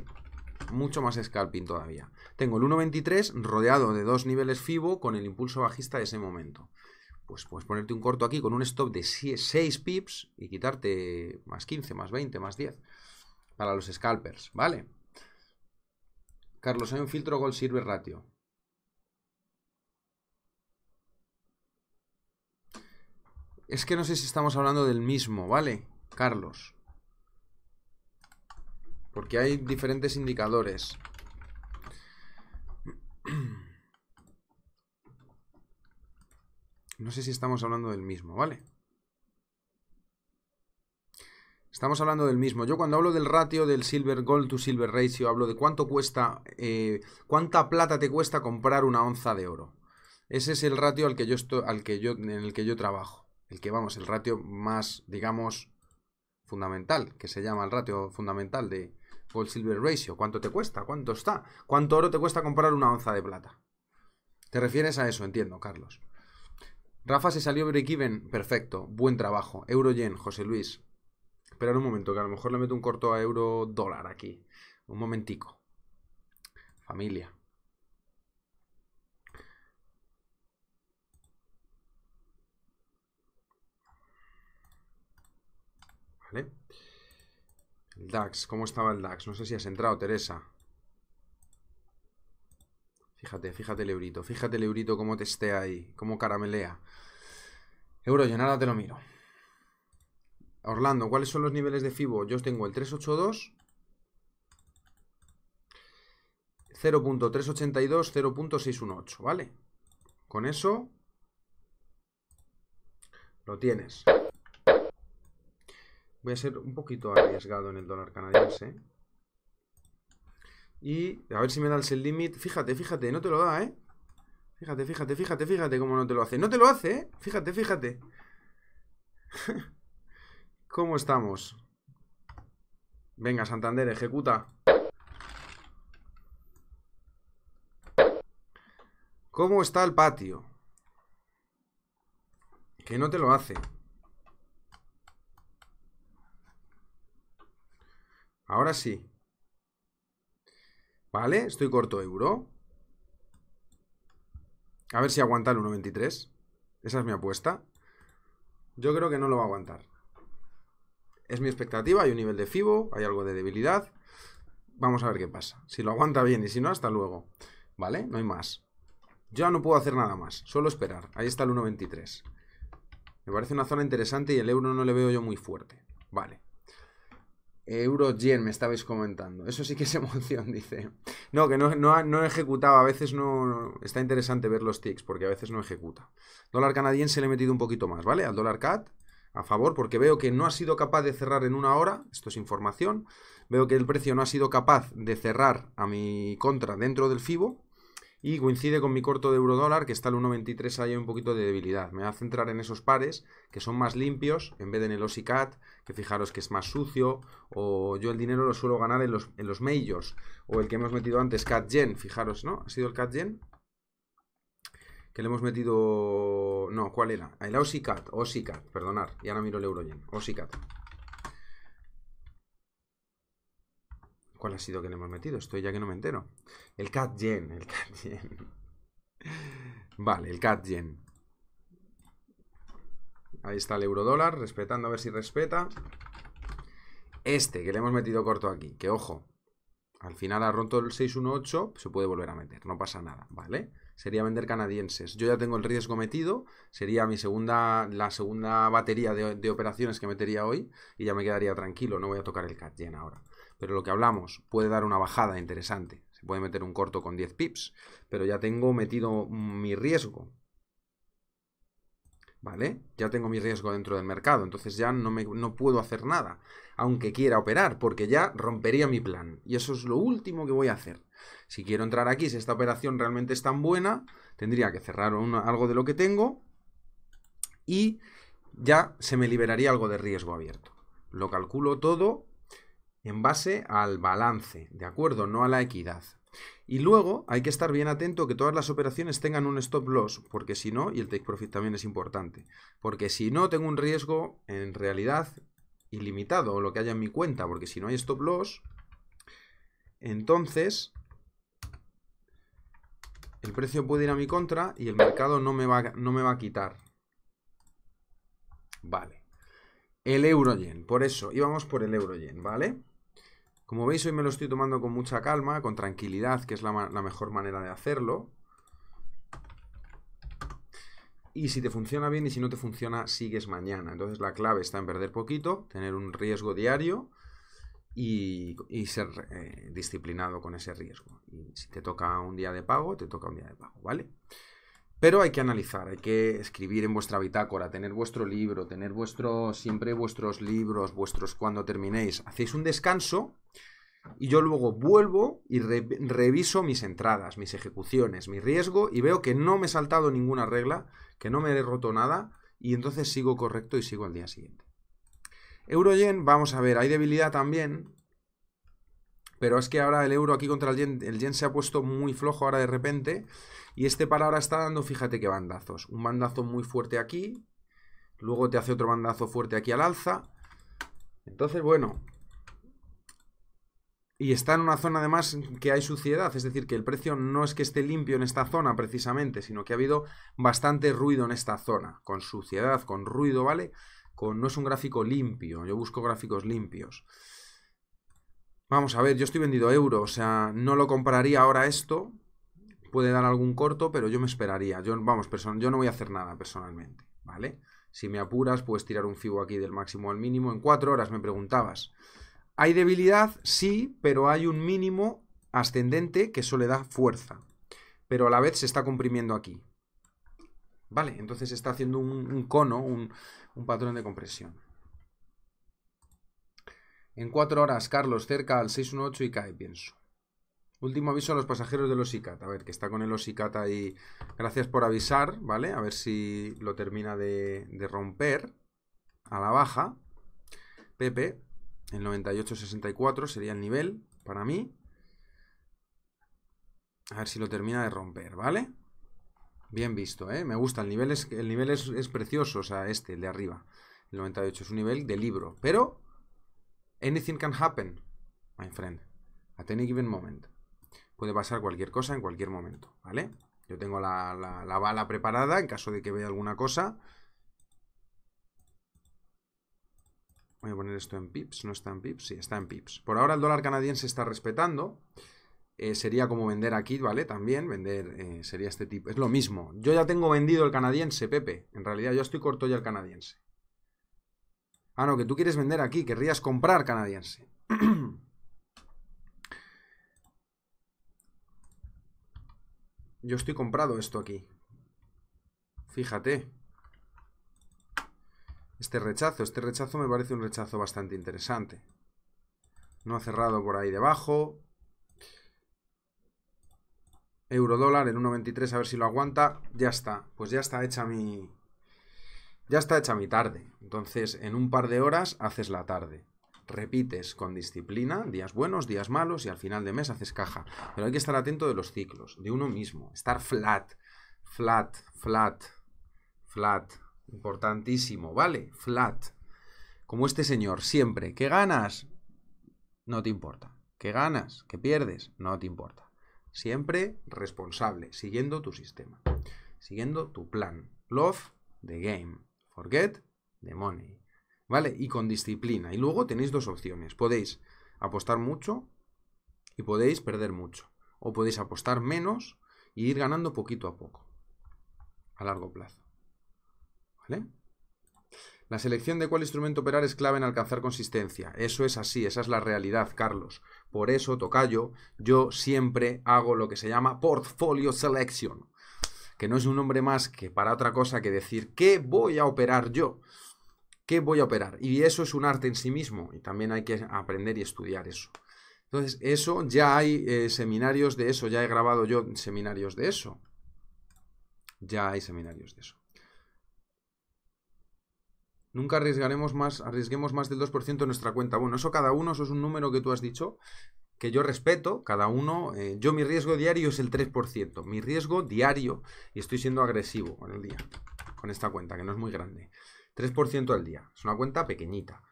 mucho más scalping todavía. Tengo el 1.23 rodeado de dos niveles FIBO con el impulso bajista de ese momento. Pues puedes ponerte un corto aquí con un stop de 6 pips y quitarte más 15, más 20, más 10 para los scalpers, ¿vale? Carlos, hay un filtro gol, sirve Ratio. Es que no sé si estamos hablando del mismo, ¿vale? Carlos. Porque hay diferentes indicadores. No sé si estamos hablando del mismo, ¿vale? Estamos hablando del mismo. Yo cuando hablo del ratio del silver gold to silver ratio, hablo de cuánto cuesta, eh, cuánta plata te cuesta comprar una onza de oro. Ese es el ratio al que yo estoy, al que yo, en el que yo trabajo. El que vamos, el ratio más, digamos, fundamental, que se llama el ratio fundamental de, Gold Silver Ratio. ¿Cuánto te cuesta? ¿Cuánto está? ¿Cuánto oro te cuesta comprar una onza de plata? Te refieres a eso, entiendo, Carlos. Rafa se salió break-even. Perfecto. Buen trabajo. euro Euroyen, José Luis. Espera un momento, que a lo mejor le meto un corto a euro dólar aquí. Un momentico. Familia. ¿Vale? DAX, ¿cómo estaba el DAX? No sé si has entrado, Teresa. Fíjate, fíjate el fíjate el eurito cómo esté ahí, cómo caramelea. Euro yo ahora te lo miro. Orlando, ¿cuáles son los niveles de FIBO? Yo tengo el 382, 0.382, 0.618, ¿vale? Con eso lo tienes. Voy a ser un poquito arriesgado en el dólar canadiense. Y a ver si me da el límite. Fíjate, fíjate, no te lo da, ¿eh? Fíjate, fíjate, fíjate, fíjate cómo no te lo hace. No te lo hace, ¿eh? Fíjate, fíjate. ¿Cómo estamos? Venga, Santander, ejecuta. ¿Cómo está el patio? Que no te lo hace. Ahora sí. ¿Vale? Estoy corto euro. A ver si aguanta el 1.23. Esa es mi apuesta. Yo creo que no lo va a aguantar. Es mi expectativa. Hay un nivel de FIBO, hay algo de debilidad. Vamos a ver qué pasa. Si lo aguanta bien y si no, hasta luego. ¿Vale? No hay más. Ya no puedo hacer nada más. Solo esperar. Ahí está el 1.23. Me parece una zona interesante y el euro no le veo yo muy fuerte. Vale. Euro yen, me estabais comentando. Eso sí que es emoción, dice. No, que no, no, no ejecutaba. A veces no, Está interesante ver los ticks porque a veces no ejecuta. Dólar canadiense le he metido un poquito más, ¿vale? Al dólar CAD a favor porque veo que no ha sido capaz de cerrar en una hora. Esto es información. Veo que el precio no ha sido capaz de cerrar a mi contra dentro del FIBO y coincide con mi corto de euro dólar, que está al 1.23 hay un poquito de debilidad. Me voy a centrar en esos pares que son más limpios en vez de en el OSICAT, que fijaros que es más sucio, o yo el dinero lo suelo ganar en los, en los majors, o el que hemos metido antes, CatGen, fijaros, ¿no? ¿Ha sido el CatGen? Que le hemos metido... No, ¿cuál era? El OSICAT, OSICAT, perdonar, y ahora miro el Eurogen, OSICAT. ¿Cuál ha sido que le hemos metido? Estoy ya que no me entero. El catgen, el catgen. Vale, el catgen. Ahí está el euro dólar, respetando a ver si respeta. Este que le hemos metido corto aquí, que ojo, al final ha roto el 618, se puede volver a meter, no pasa nada, ¿vale? vale sería vender canadienses. Yo ya tengo el riesgo metido, sería mi segunda, la segunda batería de, operaciones que metería hoy y ya me quedaría tranquilo, no voy a tocar el CatGen ahora. Pero lo que hablamos, puede dar una bajada interesante. Se puede meter un corto con 10 pips, pero ya tengo metido mi riesgo. ¿vale? Ya tengo mi riesgo dentro del mercado, entonces ya no, me, puedo hacer nada, aunque quiera operar, porque ya rompería mi plan. Y eso es lo último que voy a hacer. Si quiero entrar aquí, si esta operación realmente es tan buena, tendría que cerrar algo de lo que tengo y ya se me liberaría algo de riesgo abierto. Lo calculo todo en base al balance, ¿de acuerdo? No a la equidad. Y luego hay que estar bien atento que todas las operaciones tengan un stop loss, porque si no, y el take profit también es importante, porque si no tengo un riesgo en realidad ilimitado o lo que haya en mi cuenta, porque si no hay stop loss, entonces el precio puede ir a mi contra y el mercado no me va, no me va a quitar. Vale. El euro yen, por eso íbamos por el euro yen, ¿vale? Como veis, hoy me lo estoy tomando con mucha calma, con tranquilidad, que es la, mejor manera de hacerlo. Y si te funciona bien y si no te funciona, sigues mañana. Entonces la clave está en perder poquito, tener un riesgo diario y, ser eh, disciplinado con ese riesgo. Y si te toca un día de pago, te toca un día de pago, ¿vale? Pero hay que analizar, hay que escribir en vuestra bitácora, tener vuestro libro, tener vuestro, siempre vuestros libros, vuestros cuando terminéis. Hacéis un descanso y yo luego vuelvo y reviso mis entradas, mis ejecuciones, mi riesgo y veo que no me he saltado ninguna regla, que no me he roto nada y entonces sigo correcto y sigo al día siguiente. Eurogen, vamos a ver, hay debilidad también pero es que ahora el euro aquí contra el yen, el yen se ha puesto muy flojo ahora de repente. Y este par ahora está dando, fíjate qué bandazos. Un bandazo muy fuerte aquí. Luego te hace otro bandazo fuerte aquí al alza. Entonces, bueno. Y está en una zona además que hay suciedad, es decir, que el precio no es que esté limpio en esta zona precisamente, sino que ha habido bastante ruido en esta zona, con suciedad, con ruido, ¿vale? Con, no es un gráfico limpio, yo busco gráficos limpios. Vamos a ver, yo estoy vendido a euro, o sea, no lo compraría ahora esto. Puede dar algún corto, pero yo me esperaría. Yo, vamos, yo no voy a hacer nada personalmente, ¿vale? Si me apuras, puedes tirar un fibo aquí del máximo al mínimo. En cuatro horas me preguntabas. ¿Hay debilidad? Sí, pero hay un mínimo ascendente que eso le da fuerza. Pero a la vez se está comprimiendo aquí. ¿Vale? Entonces está haciendo un, cono, un patrón de compresión. En cuatro horas, Carlos, cerca al 618 y cae, pienso. Último aviso a los pasajeros del Osicat. A ver, que está con el Osicat ahí. Gracias por avisar, ¿vale? A ver si lo termina de, romper a la baja. Pepe, el 98.64 sería el nivel para mí. A ver si lo termina de romper, ¿vale? Bien visto, ¿eh? Me gusta, el nivel el nivel es, es precioso, o sea, este, el de arriba. El 98 es un nivel de libro, pero Anything can happen, my friend, at any given moment. Puede pasar cualquier cosa en cualquier momento, ¿vale? Yo tengo la, bala preparada en caso de que vea alguna cosa. Voy a poner esto en pips, ¿no está en pips? Sí, está en pips. Por ahora el dólar canadiense está respetando. Eh, sería como vender aquí, ¿vale? También vender eh, sería este tipo. Es lo mismo. Yo ya tengo vendido el canadiense, Pepe. En realidad yo estoy corto ya el canadiense. Ah, no, que tú quieres vender aquí, querrías comprar canadiense. Yo estoy comprado esto aquí. Fíjate. Este rechazo, este rechazo me parece un rechazo bastante interesante. No ha cerrado por ahí debajo. Euro dólar en 1.23, a ver si lo aguanta. Ya está, pues ya está hecha mi, ya está hecha mi tarde, entonces en un par de horas haces la tarde. Repites con disciplina, días buenos, días malos y al final de mes haces caja. Pero hay que estar atento de los ciclos, de uno mismo, estar flat, flat, flat, flat, importantísimo, ¿vale? Flat. Como este señor, siempre, ¿Qué ganas, no te importa. ¿Qué ganas, ¿Qué pierdes, no te importa. Siempre responsable, siguiendo tu sistema, siguiendo tu plan. Love the game. Forget the money. ¿Vale? Y con disciplina. Y luego tenéis dos opciones. Podéis apostar mucho y podéis perder mucho. O podéis apostar menos y ir ganando poquito a poco. A largo plazo. ¿Vale? La selección de cuál instrumento operar es clave en alcanzar consistencia. Eso es así, esa es la realidad, Carlos. Por eso, Tocayo, yo siempre hago lo que se llama portfolio selection que no es un hombre más que para otra cosa que decir ¿qué voy a operar yo? ¿Qué voy a operar? Y eso es un arte en sí mismo y también hay que aprender y estudiar eso. Entonces, eso ya hay eh, seminarios de eso, ya he grabado yo seminarios de eso. Ya hay seminarios de eso. Nunca arriesgaremos más, arriesguemos más del 2% en nuestra cuenta. Bueno, eso cada uno, eso es un número que tú has dicho, que yo respeto, cada uno, eh, yo mi riesgo diario es el 3%, mi riesgo diario, y estoy siendo agresivo con el día, con esta cuenta, que no es muy grande, 3% al día, es una cuenta pequeñita.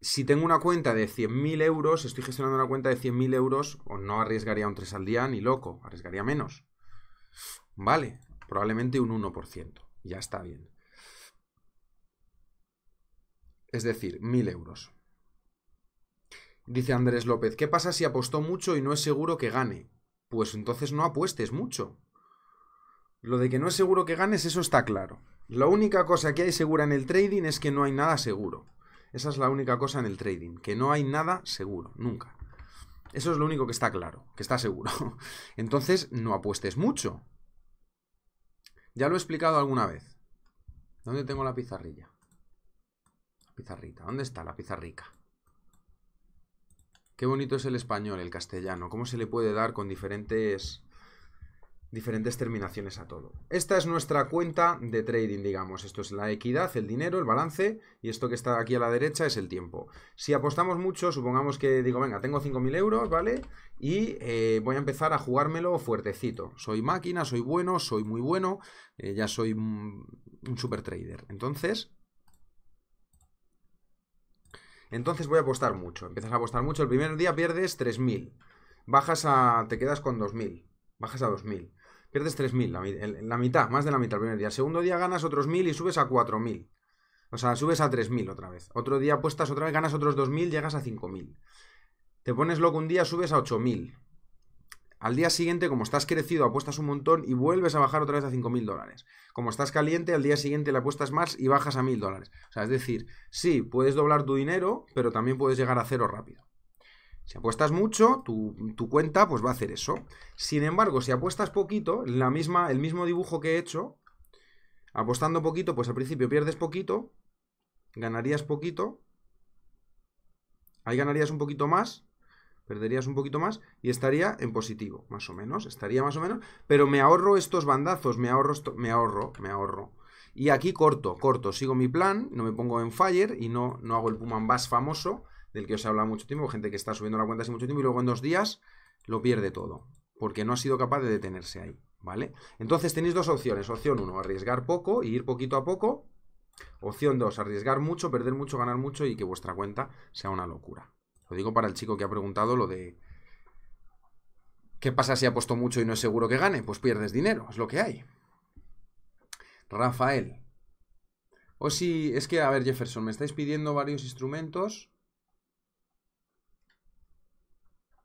Si tengo una cuenta de 100.000 euros, estoy gestionando una cuenta de 100.000 euros, o no arriesgaría un 3 al día ni loco, arriesgaría menos. Vale, probablemente un 1%, ya está bien. Es decir, 1.000 euros. Dice Andrés López, ¿qué pasa si apostó mucho y no es seguro que gane? Pues entonces no apuestes mucho. Lo de que no es seguro que ganes, eso está claro. La única cosa que hay segura en el trading es que no hay nada seguro. Esa es la única cosa en el trading, que no hay nada seguro, nunca. Eso es lo único que está claro, que está seguro. Entonces, no apuestes mucho. Ya lo he explicado alguna vez. ¿Dónde tengo la pizarrilla? La pizarrita, ¿dónde está la pizarrica? Qué bonito es el español, el castellano, cómo se le puede dar con diferentes diferentes terminaciones a todo. Esta es nuestra cuenta de trading, digamos. Esto es la equidad, el dinero, el balance y esto que está aquí a la derecha es el tiempo. Si apostamos mucho, supongamos que digo, venga, tengo 5.000 euros, ¿vale? Y eh, voy a empezar a jugármelo fuertecito. Soy máquina, soy bueno, soy muy bueno, eh, ya soy un super trader. Entonces, entonces voy a apostar mucho. Empiezas a apostar mucho. El primer día pierdes 3.000. Bajas a... te quedas con 2.000. Bajas a 2.000. Pierdes 3.000, la, la mitad, más de la mitad el primer día. El segundo día ganas otros 1.000 y subes a 4.000. O sea, subes a 3.000 otra vez. Otro día apuestas otra vez, ganas otros 2.000, llegas a 5.000. Te pones loco un día, subes a 8.000. Al día siguiente, como estás crecido, apuestas un montón y vuelves a bajar otra vez a 5.000 dólares. Como estás caliente, al día siguiente le apuestas más y bajas a 1.000 dólares. O sea, es decir, sí, puedes doblar tu dinero, pero también puedes llegar a cero rápido. Si apuestas mucho, tu, cuenta pues va a hacer eso. Sin embargo, si apuestas poquito, la misma, el mismo dibujo que he hecho, apostando poquito, pues al principio pierdes poquito, ganarías poquito, ahí ganarías un poquito más, perderías un poquito más y estaría en positivo, más o menos, estaría más o menos, pero me ahorro estos bandazos, me ahorro, me ahorro, me ahorro. Y aquí corto, corto, sigo mi plan, no me pongo en fire y no, no hago el Puman Bass famoso, del que os he hablado mucho tiempo, gente que está subiendo la cuenta hace mucho tiempo y luego en dos días lo pierde todo, porque no ha sido capaz de detenerse ahí, ¿vale? Entonces tenéis dos opciones, opción 1, arriesgar poco y ir poquito a poco, opción 2, arriesgar mucho, perder mucho, ganar mucho y que vuestra cuenta sea una locura, lo digo para el chico que ha preguntado lo de... ¿Qué pasa si ha puesto mucho y no es seguro que gane? Pues pierdes dinero, es lo que hay. Rafael. O si... Es que, a ver, Jefferson, me estáis pidiendo varios instrumentos.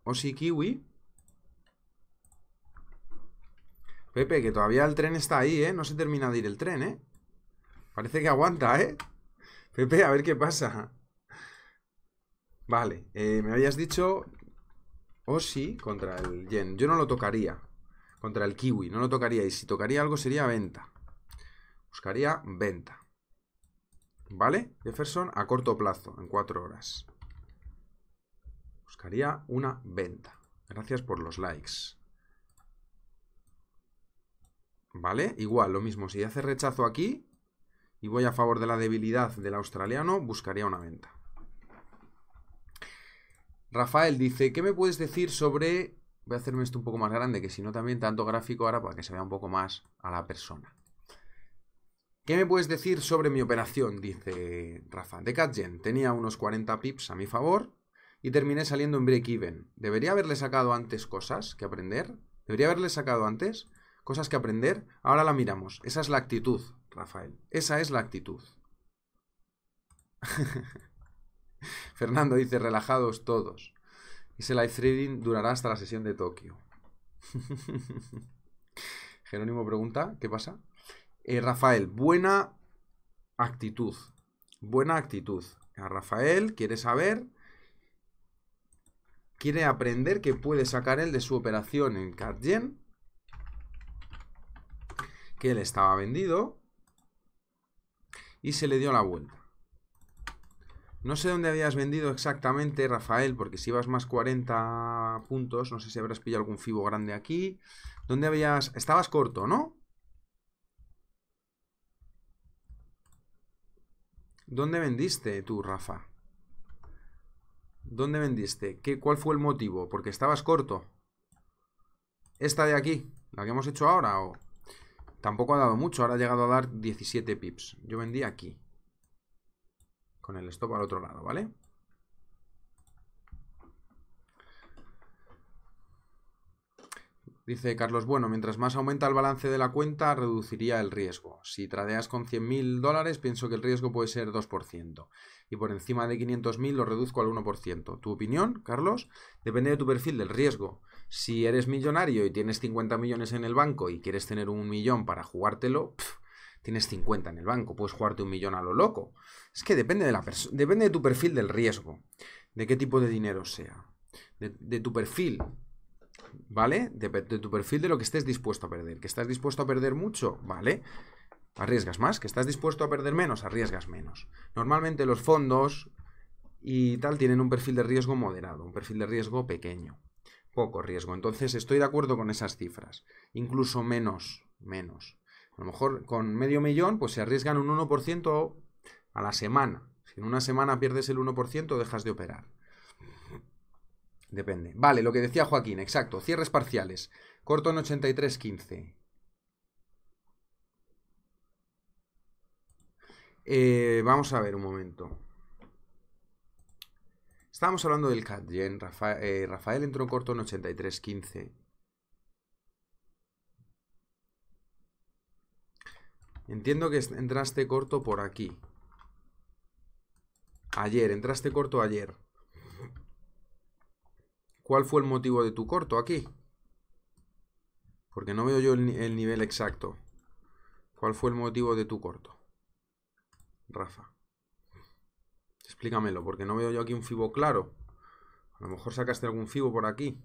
O si Kiwi. Pepe, que todavía el tren está ahí, ¿eh? No se termina de ir el tren, ¿eh? Parece que aguanta, ¿eh? Pepe, a ver qué pasa. Vale, eh, me habías dicho sí, contra el Yen. Yo no lo tocaría. Contra el Kiwi, no lo tocaría. Y si tocaría algo sería venta. Buscaría venta. ¿Vale? Jefferson a corto plazo, en cuatro horas. Buscaría una venta. Gracias por los likes. ¿Vale? Igual, lo mismo. Si hace rechazo aquí y voy a favor de la debilidad del australiano, buscaría una venta. Rafael dice, ¿qué me puedes decir sobre... Voy a hacerme esto un poco más grande, que si no también tanto gráfico ahora para que se vea un poco más a la persona. ¿Qué me puedes decir sobre mi operación? Dice Rafa. De CatGen tenía unos 40 pips a mi favor y terminé saliendo en break-even. ¿Debería haberle sacado antes cosas que aprender? ¿Debería haberle sacado antes cosas que aprender? Ahora la miramos. Esa es la actitud, Rafael. Esa es la actitud. Fernando dice, relajados todos. Ese live trading durará hasta la sesión de Tokio. Jerónimo pregunta, ¿qué pasa? Eh, Rafael, buena actitud. Buena actitud. A Rafael quiere saber, quiere aprender que puede sacar él de su operación en CardGen, que él estaba vendido, y se le dio la vuelta. No sé dónde habías vendido exactamente, Rafael, porque si ibas más 40 puntos, no sé si habrás pillado algún fibo grande aquí. ¿Dónde habías...? Estabas corto, ¿no? ¿Dónde vendiste tú, Rafa? ¿Dónde vendiste? ¿Qué, ¿Cuál fue el motivo? Porque estabas corto. Esta de aquí, la que hemos hecho ahora, o... Tampoco ha dado mucho, ahora ha llegado a dar 17 pips. Yo vendí aquí con el stop al otro lado, ¿vale? Dice Carlos, bueno, mientras más aumenta el balance de la cuenta, reduciría el riesgo. Si tradeas con 100.000 dólares, pienso que el riesgo puede ser 2%. Y por encima de 500.000 lo reduzco al 1%. ¿Tu opinión, Carlos? Depende de tu perfil del riesgo. Si eres millonario y tienes 50 millones en el banco y quieres tener un millón para jugártelo, tienes 50 en el banco, puedes jugarte un millón a lo loco. Es que depende de, la depende de tu perfil del riesgo, de qué tipo de dinero sea, de, tu perfil, ¿vale? de, tu perfil de lo que estés dispuesto a perder. ¿Que estás dispuesto a perder mucho? ¿Vale? Arriesgas más. ¿Que estás dispuesto a perder menos? Arriesgas menos. Normalmente los fondos y tal tienen un perfil de riesgo moderado, un perfil de riesgo pequeño, poco riesgo. Entonces estoy de acuerdo con esas cifras, incluso menos, menos. A lo mejor con medio millón, pues se arriesgan un 1% a la semana. Si en una semana pierdes el 1%, dejas de operar. Depende. Vale, lo que decía Joaquín, exacto. Cierres parciales. Corto en 83.15. Eh, vamos a ver un momento. Estábamos hablando del CAD. Eh, Rafael entró corto en 83.15. Entiendo que entraste corto por aquí. Ayer, entraste corto ayer. ¿Cuál fue el motivo de tu corto aquí? Porque no veo yo el, nivel exacto. ¿Cuál fue el motivo de tu corto? Rafa. Explícamelo, porque no veo yo aquí un fibo claro. A lo mejor sacaste algún fibo por aquí.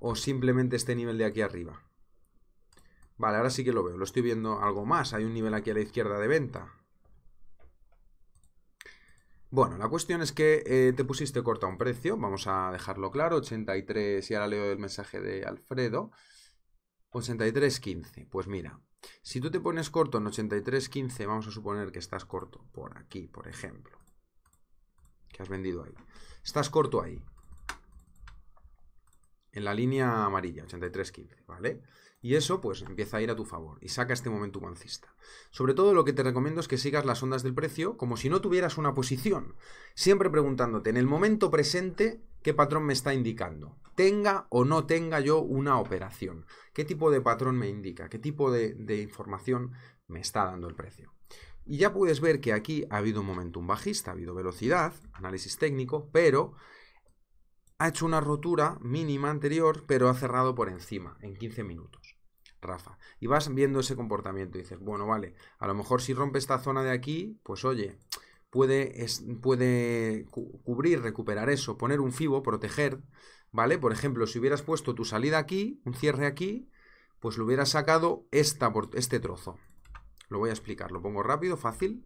O simplemente este nivel de aquí arriba. Vale, ahora sí que lo veo. Lo estoy viendo algo más. Hay un nivel aquí a la izquierda de venta. Bueno, la cuestión es que eh, te pusiste corto a un precio. Vamos a dejarlo claro. 83, y ahora leo el mensaje de Alfredo. 83.15. Pues mira, si tú te pones corto en 83.15, vamos a suponer que estás corto por aquí, por ejemplo. Que has vendido ahí. Estás corto ahí. En la línea amarilla, 83.15, ¿vale? vale y eso pues empieza a ir a tu favor y saca este momento mancista. Sobre todo lo que te recomiendo es que sigas las ondas del precio como si no tuvieras una posición, siempre preguntándote en el momento presente qué patrón me está indicando, tenga o no tenga yo una operación, qué tipo de patrón me indica, qué tipo de, información me está dando el precio. Y ya puedes ver que aquí ha habido un momentum bajista, ha habido velocidad, análisis técnico, pero ha hecho una rotura mínima anterior, pero ha cerrado por encima en 15 minutos. Rafa. Y vas viendo ese comportamiento y dices, bueno, vale, a lo mejor si rompe esta zona de aquí, pues oye, puede, puede cubrir, recuperar eso, poner un fibo, proteger, ¿vale? Por ejemplo, si hubieras puesto tu salida aquí, un cierre aquí, pues lo hubieras sacado esta por este trozo. Lo voy a explicar, lo pongo rápido, fácil.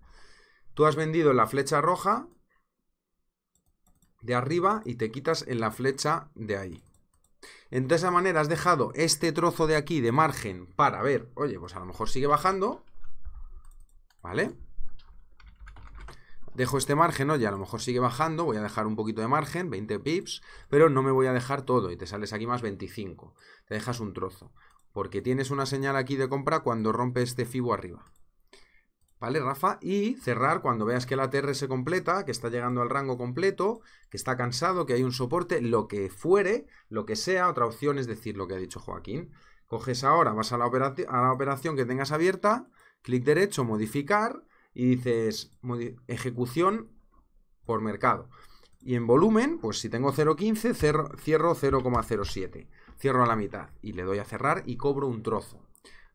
Tú has vendido la flecha roja, de arriba y te quitas en la flecha de ahí. De esa manera has dejado este trozo de aquí de margen para ver, oye, pues a lo mejor sigue bajando, ¿vale? Dejo este margen, oye, a lo mejor sigue bajando, voy a dejar un poquito de margen, 20 pips, pero no me voy a dejar todo y te sales aquí más 25, te dejas un trozo, porque tienes una señal aquí de compra cuando rompe este fibo arriba. ¿Vale, Rafa? Y cerrar cuando veas que la TR se completa, que está llegando al rango completo, que está cansado, que hay un soporte, lo que fuere, lo que sea. Otra opción es decir lo que ha dicho Joaquín. Coges ahora, vas a la, operación, que tengas abierta, clic derecho, modificar, y dices ejecución por mercado. Y en volumen, pues si tengo 0.15, cierro 0,07. Cierro a la mitad y le doy a cerrar y cobro un trozo.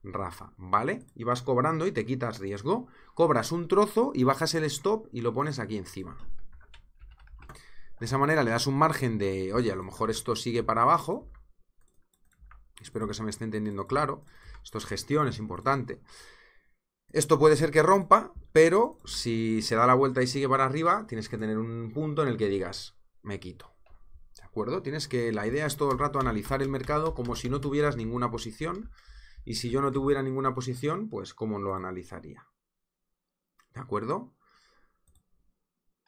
Rafa, ¿vale? Y vas cobrando y te quitas riesgo. Cobras un trozo y bajas el stop y lo pones aquí encima. De esa manera le das un margen de, oye, a lo mejor esto sigue para abajo. Espero que se me esté entendiendo claro. Esto es gestión, es importante. Esto puede ser que rompa, pero si se da la vuelta y sigue para arriba, tienes que tener un punto en el que digas, me quito. ¿De acuerdo? Tienes que, la idea es todo el rato analizar el mercado como si no tuvieras ninguna posición y si yo no tuviera ninguna posición, pues ¿cómo lo analizaría? ¿De acuerdo?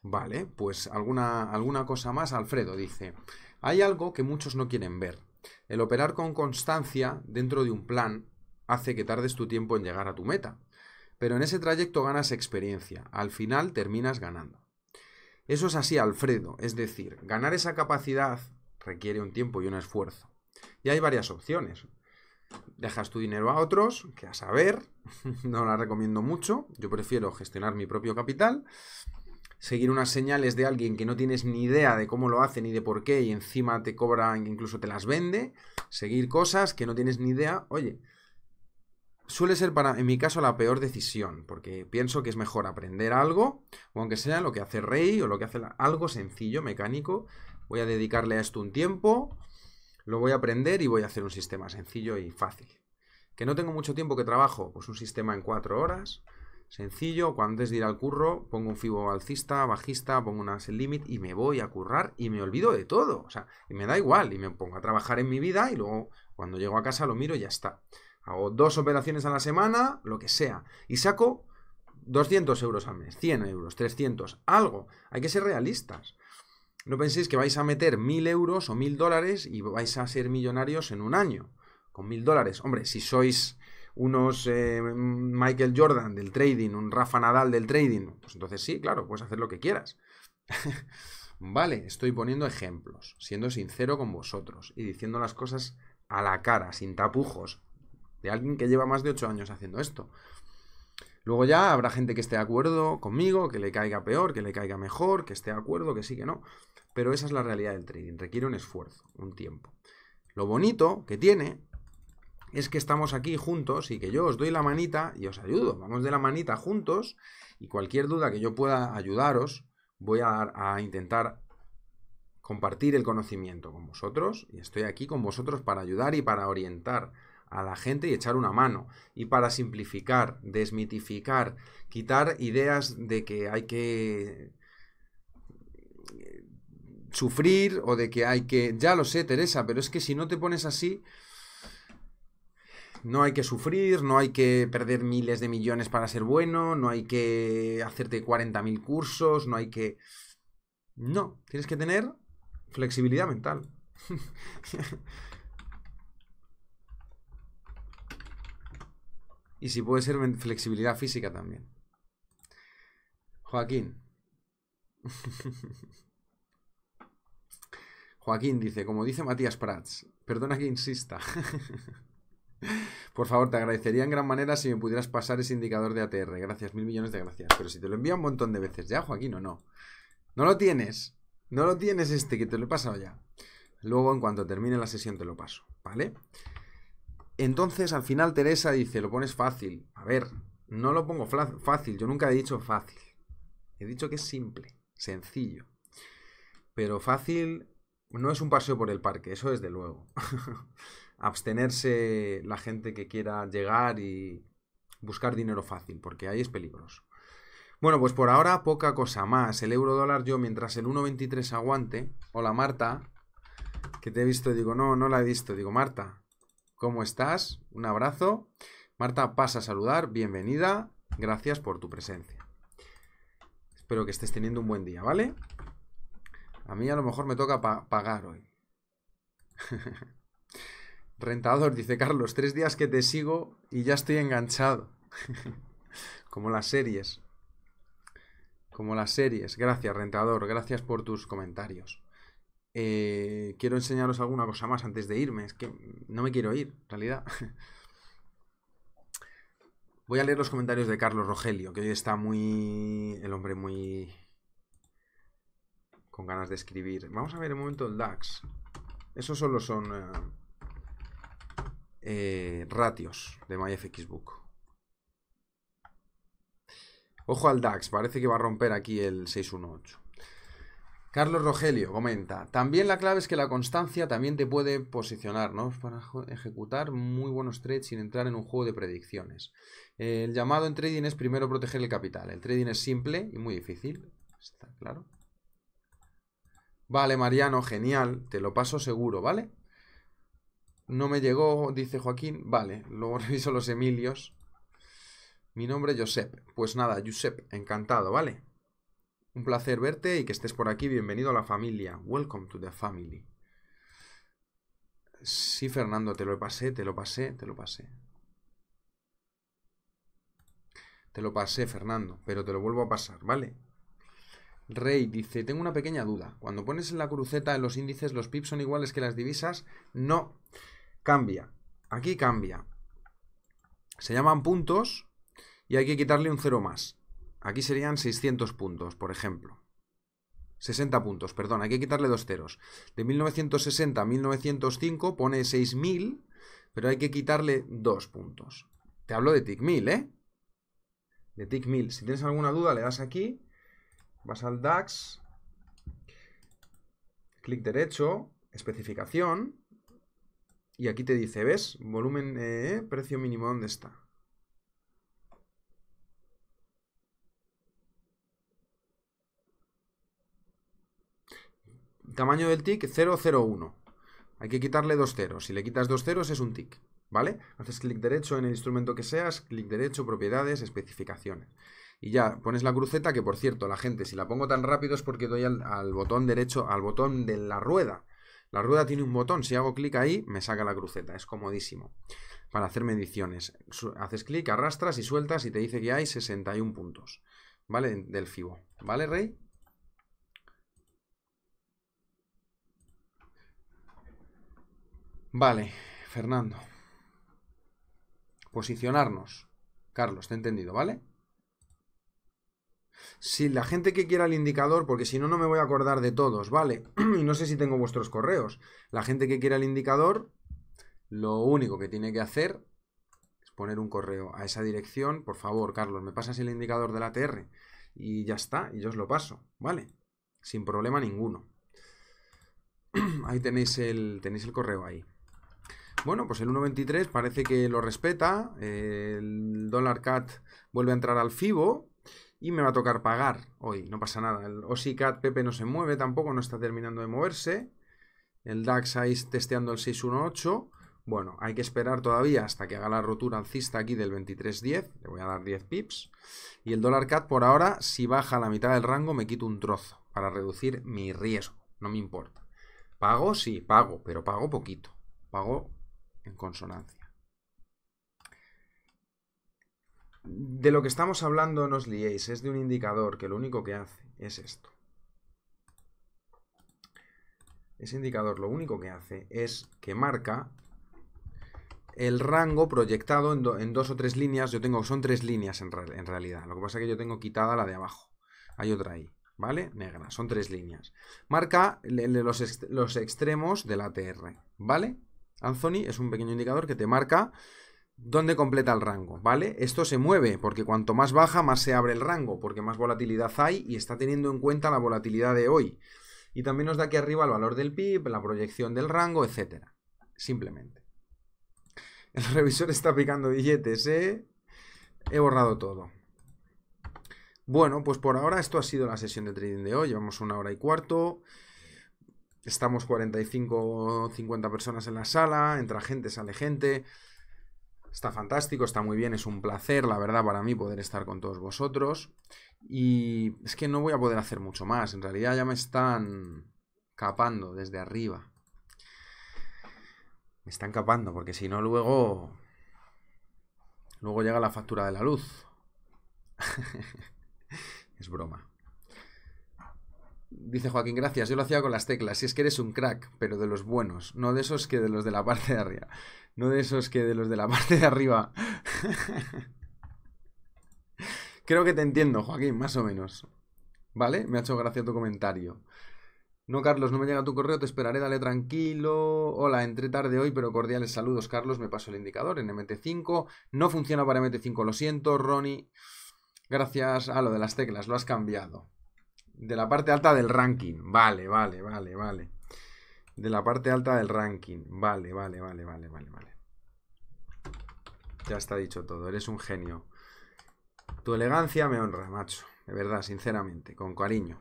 Vale, pues alguna, alguna cosa más. Alfredo dice, hay algo que muchos no quieren ver. El operar con constancia dentro de un plan hace que tardes tu tiempo en llegar a tu meta. Pero en ese trayecto ganas experiencia. Al final terminas ganando. Eso es así, Alfredo. Es decir, ganar esa capacidad requiere un tiempo y un esfuerzo. Y hay varias opciones. Dejas tu dinero a otros, que a saber, no la recomiendo mucho. Yo prefiero gestionar mi propio capital, seguir unas señales de alguien que no tienes ni idea de cómo lo hace ni de por qué y encima te cobra, incluso te las vende, seguir cosas que no tienes ni idea. Oye, suele ser para, en mi caso, la peor decisión, porque pienso que es mejor aprender algo, o aunque sea lo que hace Rey o lo que hace algo sencillo, mecánico. Voy a dedicarle a esto un tiempo, lo voy a aprender y voy a hacer un sistema sencillo y fácil. ¿Que no tengo mucho tiempo que trabajo? Pues un sistema en cuatro horas, sencillo, cuando antes de ir al curro pongo un fibo alcista, bajista, pongo unas limit y me voy a currar y me olvido de todo, o sea, y me da igual y me pongo a trabajar en mi vida y luego cuando llego a casa lo miro y ya está. Hago dos operaciones a la semana, lo que sea, y saco 200 euros al mes, 100 euros, 300, algo. Hay que ser realistas. No penséis que vais a meter mil euros o mil dólares y vais a ser millonarios en un año. Con mil dólares. Hombre, si sois unos eh, Michael Jordan del trading, un Rafa Nadal del trading, pues entonces sí, claro, puedes hacer lo que quieras. vale, estoy poniendo ejemplos, siendo sincero con vosotros y diciendo las cosas a la cara, sin tapujos, de alguien que lleva más de ocho años haciendo esto. Luego ya habrá gente que esté de acuerdo conmigo, que le caiga peor, que le caiga mejor, que esté de acuerdo, que sí, que no. Pero esa es la realidad del trading. Requiere un esfuerzo, un tiempo. Lo bonito que tiene es que estamos aquí juntos y que yo os doy la manita y os ayudo. Vamos de la manita juntos y cualquier duda que yo pueda ayudaros, voy a, a intentar compartir el conocimiento con vosotros y estoy aquí con vosotros para ayudar y para orientar a la gente y echar una mano. Y para simplificar, desmitificar, quitar ideas de que hay que eh, sufrir o de que hay que... Ya lo sé, Teresa, pero es que si no te pones así, no hay que sufrir, no hay que perder miles de millones para ser bueno, no hay que hacerte 40.000 cursos, no hay que... No, tienes que tener flexibilidad mental. Y si puede ser flexibilidad física también. Joaquín. Joaquín dice, como dice Matías Prats, perdona que insista. Por favor, te agradecería en gran manera si me pudieras pasar ese indicador de ATR. Gracias, mil millones de gracias. Pero si te lo envía un montón de veces ya, Joaquín, o no. No lo tienes. No lo tienes este, que te lo he pasado ya. Luego, en cuanto termine la sesión, te lo paso, ¿vale? Entonces, al final, Teresa dice, lo pones fácil. A ver, no lo pongo fácil, yo nunca he dicho fácil. He dicho que es simple, sencillo. Pero fácil no es un paseo por el parque, eso es de luego. Abstenerse la gente que quiera llegar y buscar dinero fácil, porque ahí es peligroso. Bueno, pues por ahora poca cosa más. El euro dólar yo mientras el 1.23 aguante. Hola Marta, que te he visto, digo, no, no la he visto. Digo, Marta, ¿cómo estás? Un abrazo. Marta pasa a saludar, bienvenida, gracias por tu presencia. Espero que estés teniendo un buen día, ¿vale? A mí a lo mejor me toca pagar hoy. Rentador, dice Carlos, tres días que te sigo y ya estoy enganchado. Como las series. Como las series. Gracias, Rentador, gracias por tus comentarios. Eh, quiero enseñaros alguna cosa más antes de irme. Es que no me quiero ir, en realidad. Voy a leer los comentarios de Carlos Rogelio, que hoy está muy. el hombre muy. con ganas de escribir. Vamos a ver el momento el DAX. esos solo son. Eh, eh, ratios de MyFXBook. Ojo al DAX, parece que va a romper aquí el 618. Carlos Rogelio comenta, también la clave es que la constancia también te puede posicionar, ¿no? Para ejecutar muy buenos trades sin entrar en un juego de predicciones. El llamado en trading es primero proteger el capital. El trading es simple y muy difícil, está claro. Vale, Mariano, genial, te lo paso seguro, ¿vale? No me llegó, dice Joaquín, vale, luego reviso los Emilios. Mi nombre es Josep. Pues nada, Josep, encantado, ¿vale? Un placer verte y que estés por aquí. Bienvenido a la familia. Welcome to the family. Sí, Fernando, te lo pasé, te lo pasé, te lo pasé. Te lo pasé, Fernando, pero te lo vuelvo a pasar, ¿vale? Rey dice, tengo una pequeña duda. Cuando pones en la cruceta en los índices, ¿los pips son iguales que las divisas? No. Cambia. Aquí cambia. Se llaman puntos y hay que quitarle un cero más. Aquí serían 600 puntos, por ejemplo. 60 puntos, perdón, hay que quitarle dos ceros. De 1960 a 1905 pone 6000, pero hay que quitarle dos puntos. Te hablo de TIC 1000, ¿eh? De TIC 1000. Si tienes alguna duda, le das aquí, vas al DAX, clic derecho, especificación, y aquí te dice, ¿ves? Volumen, eh, precio mínimo, ¿dónde está? tamaño del tic 001. Hay que quitarle dos ceros. Si le quitas dos ceros es un tic, ¿vale? Haces clic derecho en el instrumento que seas, clic derecho, propiedades, especificaciones. Y ya pones la cruceta, que por cierto, la gente, si la pongo tan rápido es porque doy al, botón derecho, al botón de la rueda. La rueda tiene un botón, si hago clic ahí, me saca la cruceta, es comodísimo para hacer mediciones. Haces clic, arrastras y sueltas y te dice que hay 61 puntos, ¿vale? Del FIBO, ¿vale, Rey? Vale, Fernando. Posicionarnos. Carlos, te he entendido, ¿vale? Si la gente que quiera el indicador, porque si no, no me voy a acordar de todos, ¿vale? y no sé si tengo vuestros correos. La gente que quiera el indicador, lo único que tiene que hacer es poner un correo a esa dirección. Por favor, Carlos, me pasas el indicador de la TR. Y ya está, y yo os lo paso, ¿vale? Sin problema ninguno. ahí tenéis el, tenéis el correo ahí. Bueno, pues el 1.23 parece que lo respeta. El dólar CAT vuelve a entrar al FIBO. Y me va a tocar pagar hoy, no pasa nada. El OSI CAT Pepe no se mueve tampoco, no está terminando de moverse. El DAX ahí testeando el 618. Bueno, hay que esperar todavía hasta que haga la rotura alcista aquí del 23.10. Le voy a dar 10 pips. Y el dólar CAT por ahora, si baja a la mitad del rango, me quito un trozo para reducir mi riesgo. No me importa. Pago, sí, pago, pero pago poquito. Pago en consonancia. De lo que estamos hablando, no os liéis, es de un indicador que lo único que hace es esto. Ese indicador lo único que hace es que marca el rango proyectado en, dos o tres líneas. Yo tengo, son tres líneas en, realidad. Lo que pasa es que yo tengo quitada la de abajo. Hay otra ahí. ¿vale? Negra, son tres líneas. Marca los, los, extremos de la TR, ¿vale? Anthony es un pequeño indicador que te marca dónde completa el rango, ¿vale? Esto se mueve porque cuanto más baja, más se abre el rango, porque más volatilidad hay y está teniendo en cuenta la volatilidad de hoy. Y también nos da aquí arriba el valor del PIB, la proyección del rango, etcétera. Simplemente. El revisor está picando billetes, ¿eh? He borrado todo. Bueno, pues por ahora esto ha sido la sesión de trading de hoy. Llevamos una hora y cuarto. Estamos 45 50 personas en la sala, entra gente, sale gente. Está fantástico, está muy bien, es un placer, la verdad, para mí poder estar con todos vosotros. Y es que no voy a poder hacer mucho más, en realidad ya me están capando desde arriba. Me están capando, porque si no luego... Luego llega la factura de la luz. es broma. Dice Joaquín, gracias, yo lo hacía con las teclas. Si es que eres un crack, pero de los buenos, no de esos que de los de la parte de arriba. No de esos que de los de la parte de arriba. Creo que te entiendo, Joaquín, más o menos. ¿Vale? Me ha hecho gracia tu comentario. No, Carlos, no me llega tu correo, te esperaré, dale tranquilo. Hola, entré tarde hoy, pero cordiales saludos, Carlos. Me paso el indicador en MT5. No funciona para MT5, lo siento, Ronnie. Gracias a ah, lo de las teclas, lo has cambiado. De la parte alta del ranking. Vale, vale, vale, vale. De la parte alta del ranking. Vale, vale, vale, vale, vale, vale. Ya está dicho todo. Eres un genio. Tu elegancia me honra, macho. De verdad, sinceramente, con cariño.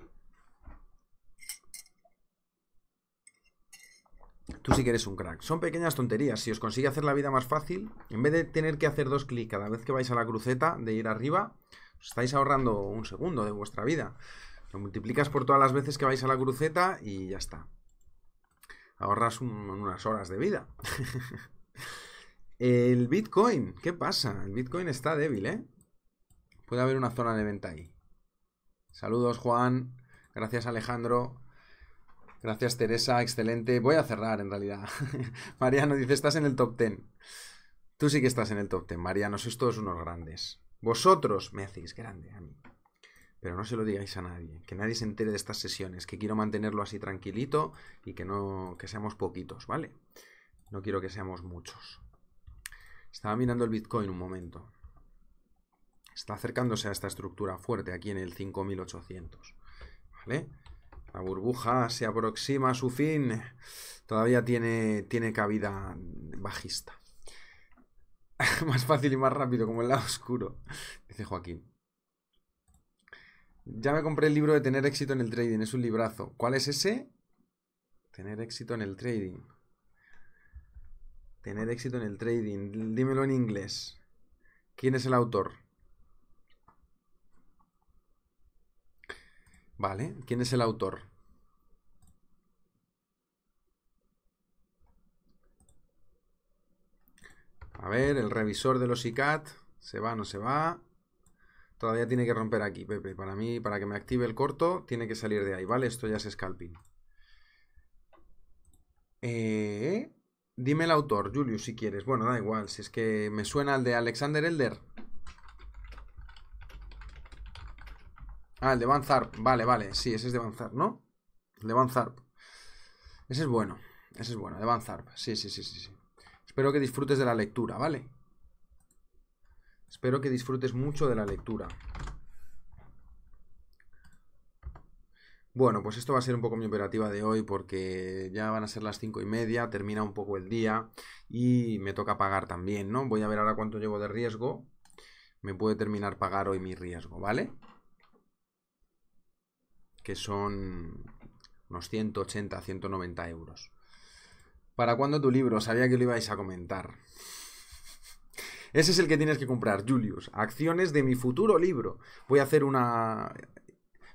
Tú sí que eres un crack. Son pequeñas tonterías. Si os consigue hacer la vida más fácil, en vez de tener que hacer dos clics cada vez que vais a la cruceta de ir arriba, os estáis ahorrando un segundo de vuestra vida. Lo multiplicas por todas las veces que vais a la cruceta y ya está. Ahorras unas horas de vida. el Bitcoin, ¿qué pasa? El Bitcoin está débil, ¿eh? Puede haber una zona de venta ahí. Saludos, Juan. Gracias, Alejandro. Gracias, Teresa. Excelente. Voy a cerrar, en realidad. Mariano dice, estás en el top 10. Tú sí que estás en el top 10, Mariano. Sois todos unos grandes. Vosotros me hacéis grande a mí pero no se lo digáis a nadie, que nadie se entere de estas sesiones, que quiero mantenerlo así tranquilito y que no que seamos poquitos, ¿vale? No quiero que seamos muchos. Estaba mirando el Bitcoin un momento. Está acercándose a esta estructura fuerte aquí en el 5800, ¿vale? La burbuja se aproxima a su fin. Todavía tiene, tiene cabida bajista. más fácil y más rápido, como el lado oscuro, dice Joaquín. Ya me compré el libro de Tener éxito en el trading, es un librazo. ¿Cuál es ese? Tener éxito en el trading. Tener éxito en el trading. Dímelo en inglés. ¿Quién es el autor? Vale, ¿quién es el autor? A ver, el revisor de los ICAT. ¿Se va o no se va? Todavía tiene que romper aquí, Pepe. Para mí, para que me active el corto, tiene que salir de ahí, ¿vale? Esto ya es scalping. Eh, dime el autor, Julio, si quieres. Bueno, da igual, si es que me suena el de Alexander Elder. Ah, el de Van Zarp. Vale, vale. Sí, ese es de Van Zarp, ¿no? El de Van Zarp. Ese es bueno. Ese es bueno, de Van Zarp. Sí, sí, sí, sí, sí. Espero que disfrutes de la lectura, ¿vale? Espero que disfrutes mucho de la lectura. Bueno, pues esto va a ser un poco mi operativa de hoy porque ya van a ser las cinco y media, termina un poco el día y me toca pagar también, ¿no? Voy a ver ahora cuánto llevo de riesgo. Me puede terminar pagar hoy mi riesgo, ¿vale? Que son unos 180, 190 euros. ¿Para cuándo tu libro? Sabía que lo ibais a comentar. Ese es el que tienes que comprar, Julius. Acciones de mi futuro libro. Voy a hacer una,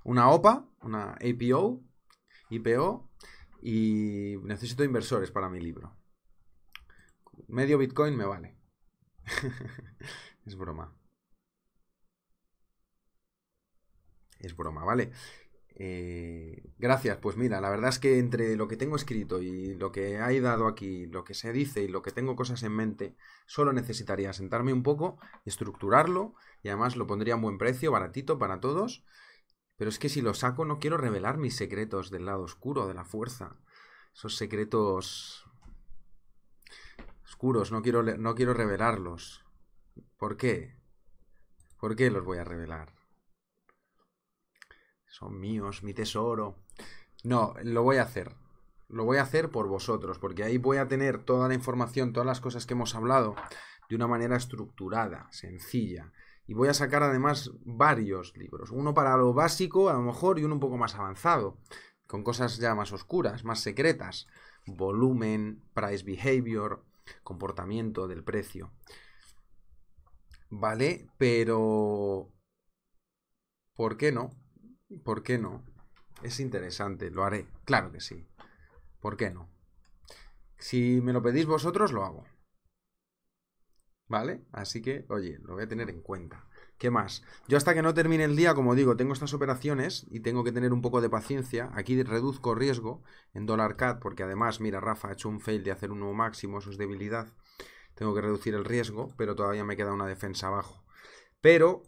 una OPA, una APO, IPO, y necesito inversores para mi libro. Medio Bitcoin me vale. es broma. Es broma, ¿vale? Eh, gracias, pues mira, la verdad es que entre lo que tengo escrito y lo que hay dado aquí, lo que se dice y lo que tengo cosas en mente, solo necesitaría sentarme un poco, estructurarlo y además lo pondría a buen precio, baratito para todos. Pero es que si lo saco no quiero revelar mis secretos del lado oscuro de la fuerza. Esos secretos oscuros, no quiero, no quiero revelarlos. ¿Por qué? ¿Por qué los voy a revelar? son míos, mi tesoro. No, lo voy a hacer. Lo voy a hacer por vosotros, porque ahí voy a tener toda la información, todas las cosas que hemos hablado, de una manera estructurada, sencilla. Y voy a sacar además varios libros, uno para lo básico a lo mejor y uno un poco más avanzado, con cosas ya más oscuras, más secretas, volumen, price behavior, comportamiento del precio. ¿Vale? Pero... ¿Por qué no? ¿Por qué no? Es interesante, lo haré. Claro que sí. ¿Por qué no? Si me lo pedís vosotros, lo hago. ¿Vale? Así que, oye, lo voy a tener en cuenta. ¿Qué más? Yo hasta que no termine el día, como digo, tengo estas operaciones y tengo que tener un poco de paciencia. Aquí reduzco riesgo en dólar CAD porque además, mira, Rafa ha hecho un fail de hacer un nuevo máximo, eso es debilidad. Tengo que reducir el riesgo, pero todavía me queda una defensa abajo. Pero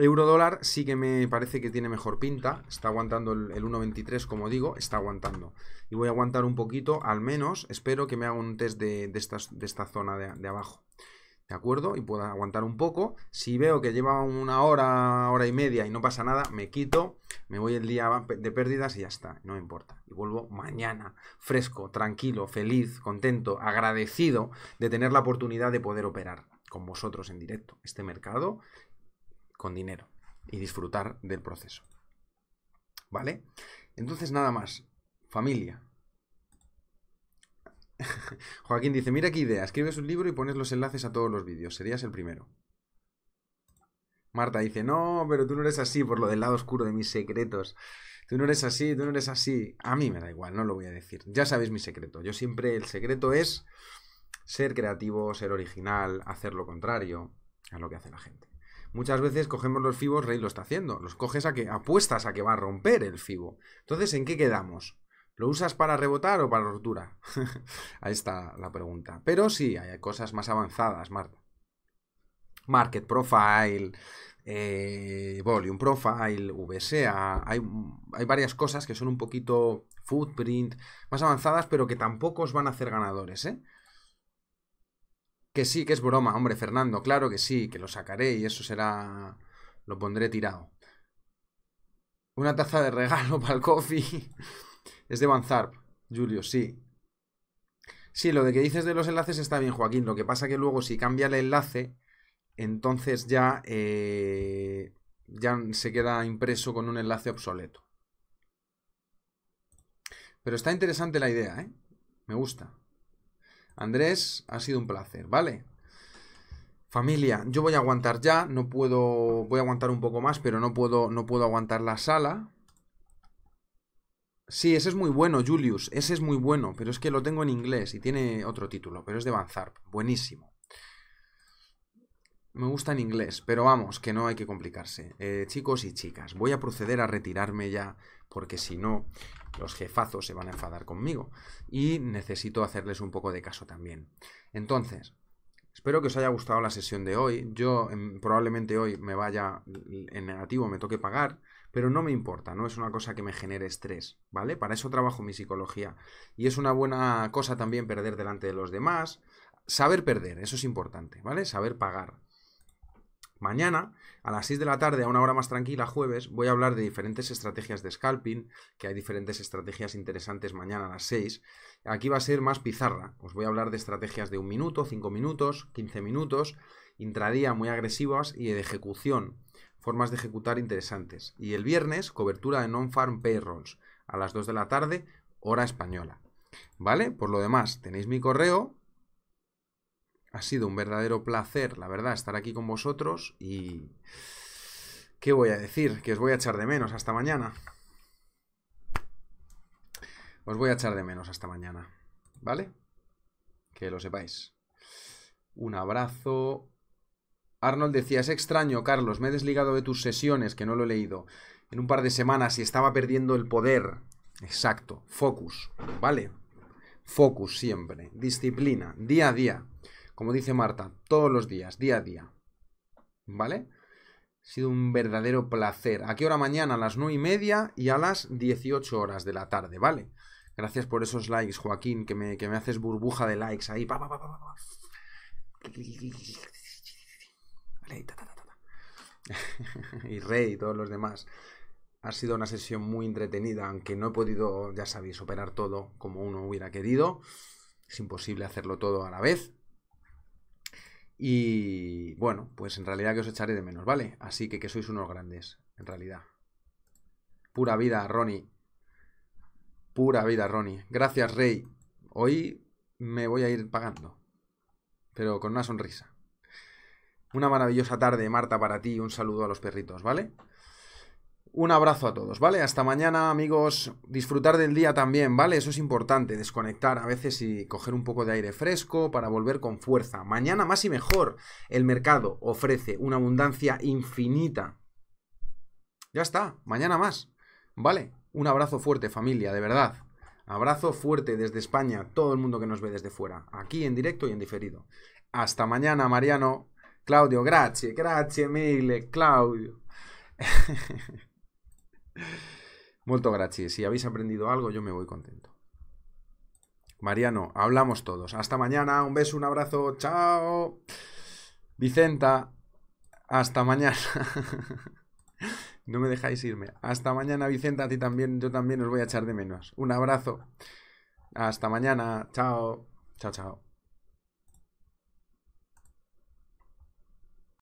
Eurodólar sí que me parece que tiene mejor pinta. Está aguantando el, 1.23, como digo, está aguantando. Y voy a aguantar un poquito, al menos. Espero que me haga un test de, esta zona de, de, abajo. ¿De acuerdo? Y pueda aguantar un poco. Si veo que lleva una hora, hora y media y no pasa nada, me quito, me voy el día de pérdidas y ya está. No me importa. Y vuelvo mañana, fresco, tranquilo, feliz, contento, agradecido de tener la oportunidad de poder operar con vosotros en directo. Este mercado con dinero y disfrutar del proceso. ¿Vale? Entonces nada más. Familia. Joaquín dice, mira qué idea, escribes un libro y pones los enlaces a todos los vídeos, serías el primero. Marta dice, no, pero tú no eres así por lo del lado oscuro de mis secretos. Tú no eres así, tú no eres así. A mí me da igual, no lo voy a decir. Ya sabéis mi secreto. Yo siempre el secreto es ser creativo, ser original, hacer lo contrario a lo que hace la gente. Muchas veces cogemos los fibos, Rey lo está haciendo, los coges a que apuestas a que va a romper el fibo. Entonces, ¿en qué quedamos? ¿Lo usas para rebotar o para rotura? Ahí está la pregunta. Pero sí, hay cosas más avanzadas, Market Profile, eh, Volume Profile, VSA, hay, hay varias cosas que son un poquito footprint, más avanzadas, pero que tampoco os van a hacer ganadores, ¿eh? Que sí, que es broma, hombre, Fernando, claro que sí, que lo sacaré y eso será... Lo pondré tirado. Una taza de regalo para el coffee. es de Van Julio, sí. Sí, lo de que dices de los enlaces está bien, Joaquín. Lo que pasa que luego si cambia el enlace, entonces ya, eh, ya se queda impreso con un enlace obsoleto. Pero está interesante la idea, ¿eh? Me gusta. Andrés, ha sido un placer, ¿vale? Familia, yo voy a aguantar ya, no puedo, voy a aguantar un poco más, pero no puedo, no puedo aguantar la sala. Sí, ese es muy bueno, Julius, ese es muy bueno, pero es que lo tengo en inglés y tiene otro título, pero es de Van buenísimo. Me gusta en inglés, pero vamos, que no hay que complicarse. Eh, chicos y chicas, voy a proceder a retirarme ya, porque si no, los jefazos se van a enfadar conmigo y necesito hacerles un poco de caso también. Entonces, espero que os haya gustado la sesión de hoy. Yo em, probablemente hoy me vaya en negativo, me toque pagar, pero no me importa, no es una cosa que me genere estrés, ¿vale? Para eso trabajo mi psicología y es una buena cosa también perder delante de los demás. Saber perder, eso es importante, ¿vale? Saber pagar. Mañana, a las 6 de la tarde, a una hora más tranquila, jueves, voy a hablar de diferentes estrategias de scalping, que hay diferentes estrategias interesantes mañana a las 6. Aquí va a ser más pizarra. Os voy a hablar de estrategias de un minuto, 5 minutos, 15 minutos, intradía muy agresivas y de ejecución, formas de ejecutar interesantes. Y el viernes, cobertura de non-farm payrolls, a las 2 de la tarde, hora española. ¿Vale? Por lo demás, tenéis mi correo, ha sido un verdadero placer, la verdad, estar aquí con vosotros y... ¿Qué voy a decir? Que os voy a echar de menos hasta mañana. Os voy a echar de menos hasta mañana, ¿vale? Que lo sepáis. Un abrazo. Arnold decía, es extraño, Carlos, me he desligado de tus sesiones, que no lo he leído. En un par de semanas y estaba perdiendo el poder. Exacto, focus, ¿vale? Focus siempre, disciplina, día a día como dice Marta, todos los días, día a día. ¿Vale? Ha sido un verdadero placer. ¿A qué hora mañana? A las 9 y media y a las 18 horas de la tarde, ¿vale? Gracias por esos likes, Joaquín, que me, haces burbuja de likes ahí. y Rey y todos los demás. Ha sido una sesión muy entretenida, aunque no he podido, ya sabéis, operar todo como uno hubiera querido. Es imposible hacerlo todo a la vez. Y bueno, pues en realidad que os echaré de menos, ¿vale? Así que que sois unos grandes, en realidad. Pura vida, Ronnie. Pura vida, Ronnie. Gracias, Rey. Hoy me voy a ir pagando. Pero con una sonrisa. Una maravillosa tarde, Marta, para ti. Un saludo a los perritos, ¿vale? Un abrazo a todos, ¿vale? Hasta mañana, amigos. Disfrutar del día también, ¿vale? Eso es importante, desconectar a veces y coger un poco de aire fresco para volver con fuerza. Mañana más y mejor. El mercado ofrece una abundancia infinita. Ya está, mañana más. ¿Vale? Un abrazo fuerte, familia, de verdad. Abrazo fuerte desde España, todo el mundo que nos ve desde fuera, aquí en directo y en diferido. Hasta mañana, Mariano. Claudio, grazie, grazie mille, Claudio. Molto gracias. Si habéis aprendido algo, yo me voy contento. Mariano, hablamos todos. Hasta mañana. Un beso, un abrazo. Chao. Vicenta, hasta mañana. no me dejáis irme. Hasta mañana, Vicenta. A ti también. Yo también os voy a echar de menos. Un abrazo. Hasta mañana. Chao. Chao, chao.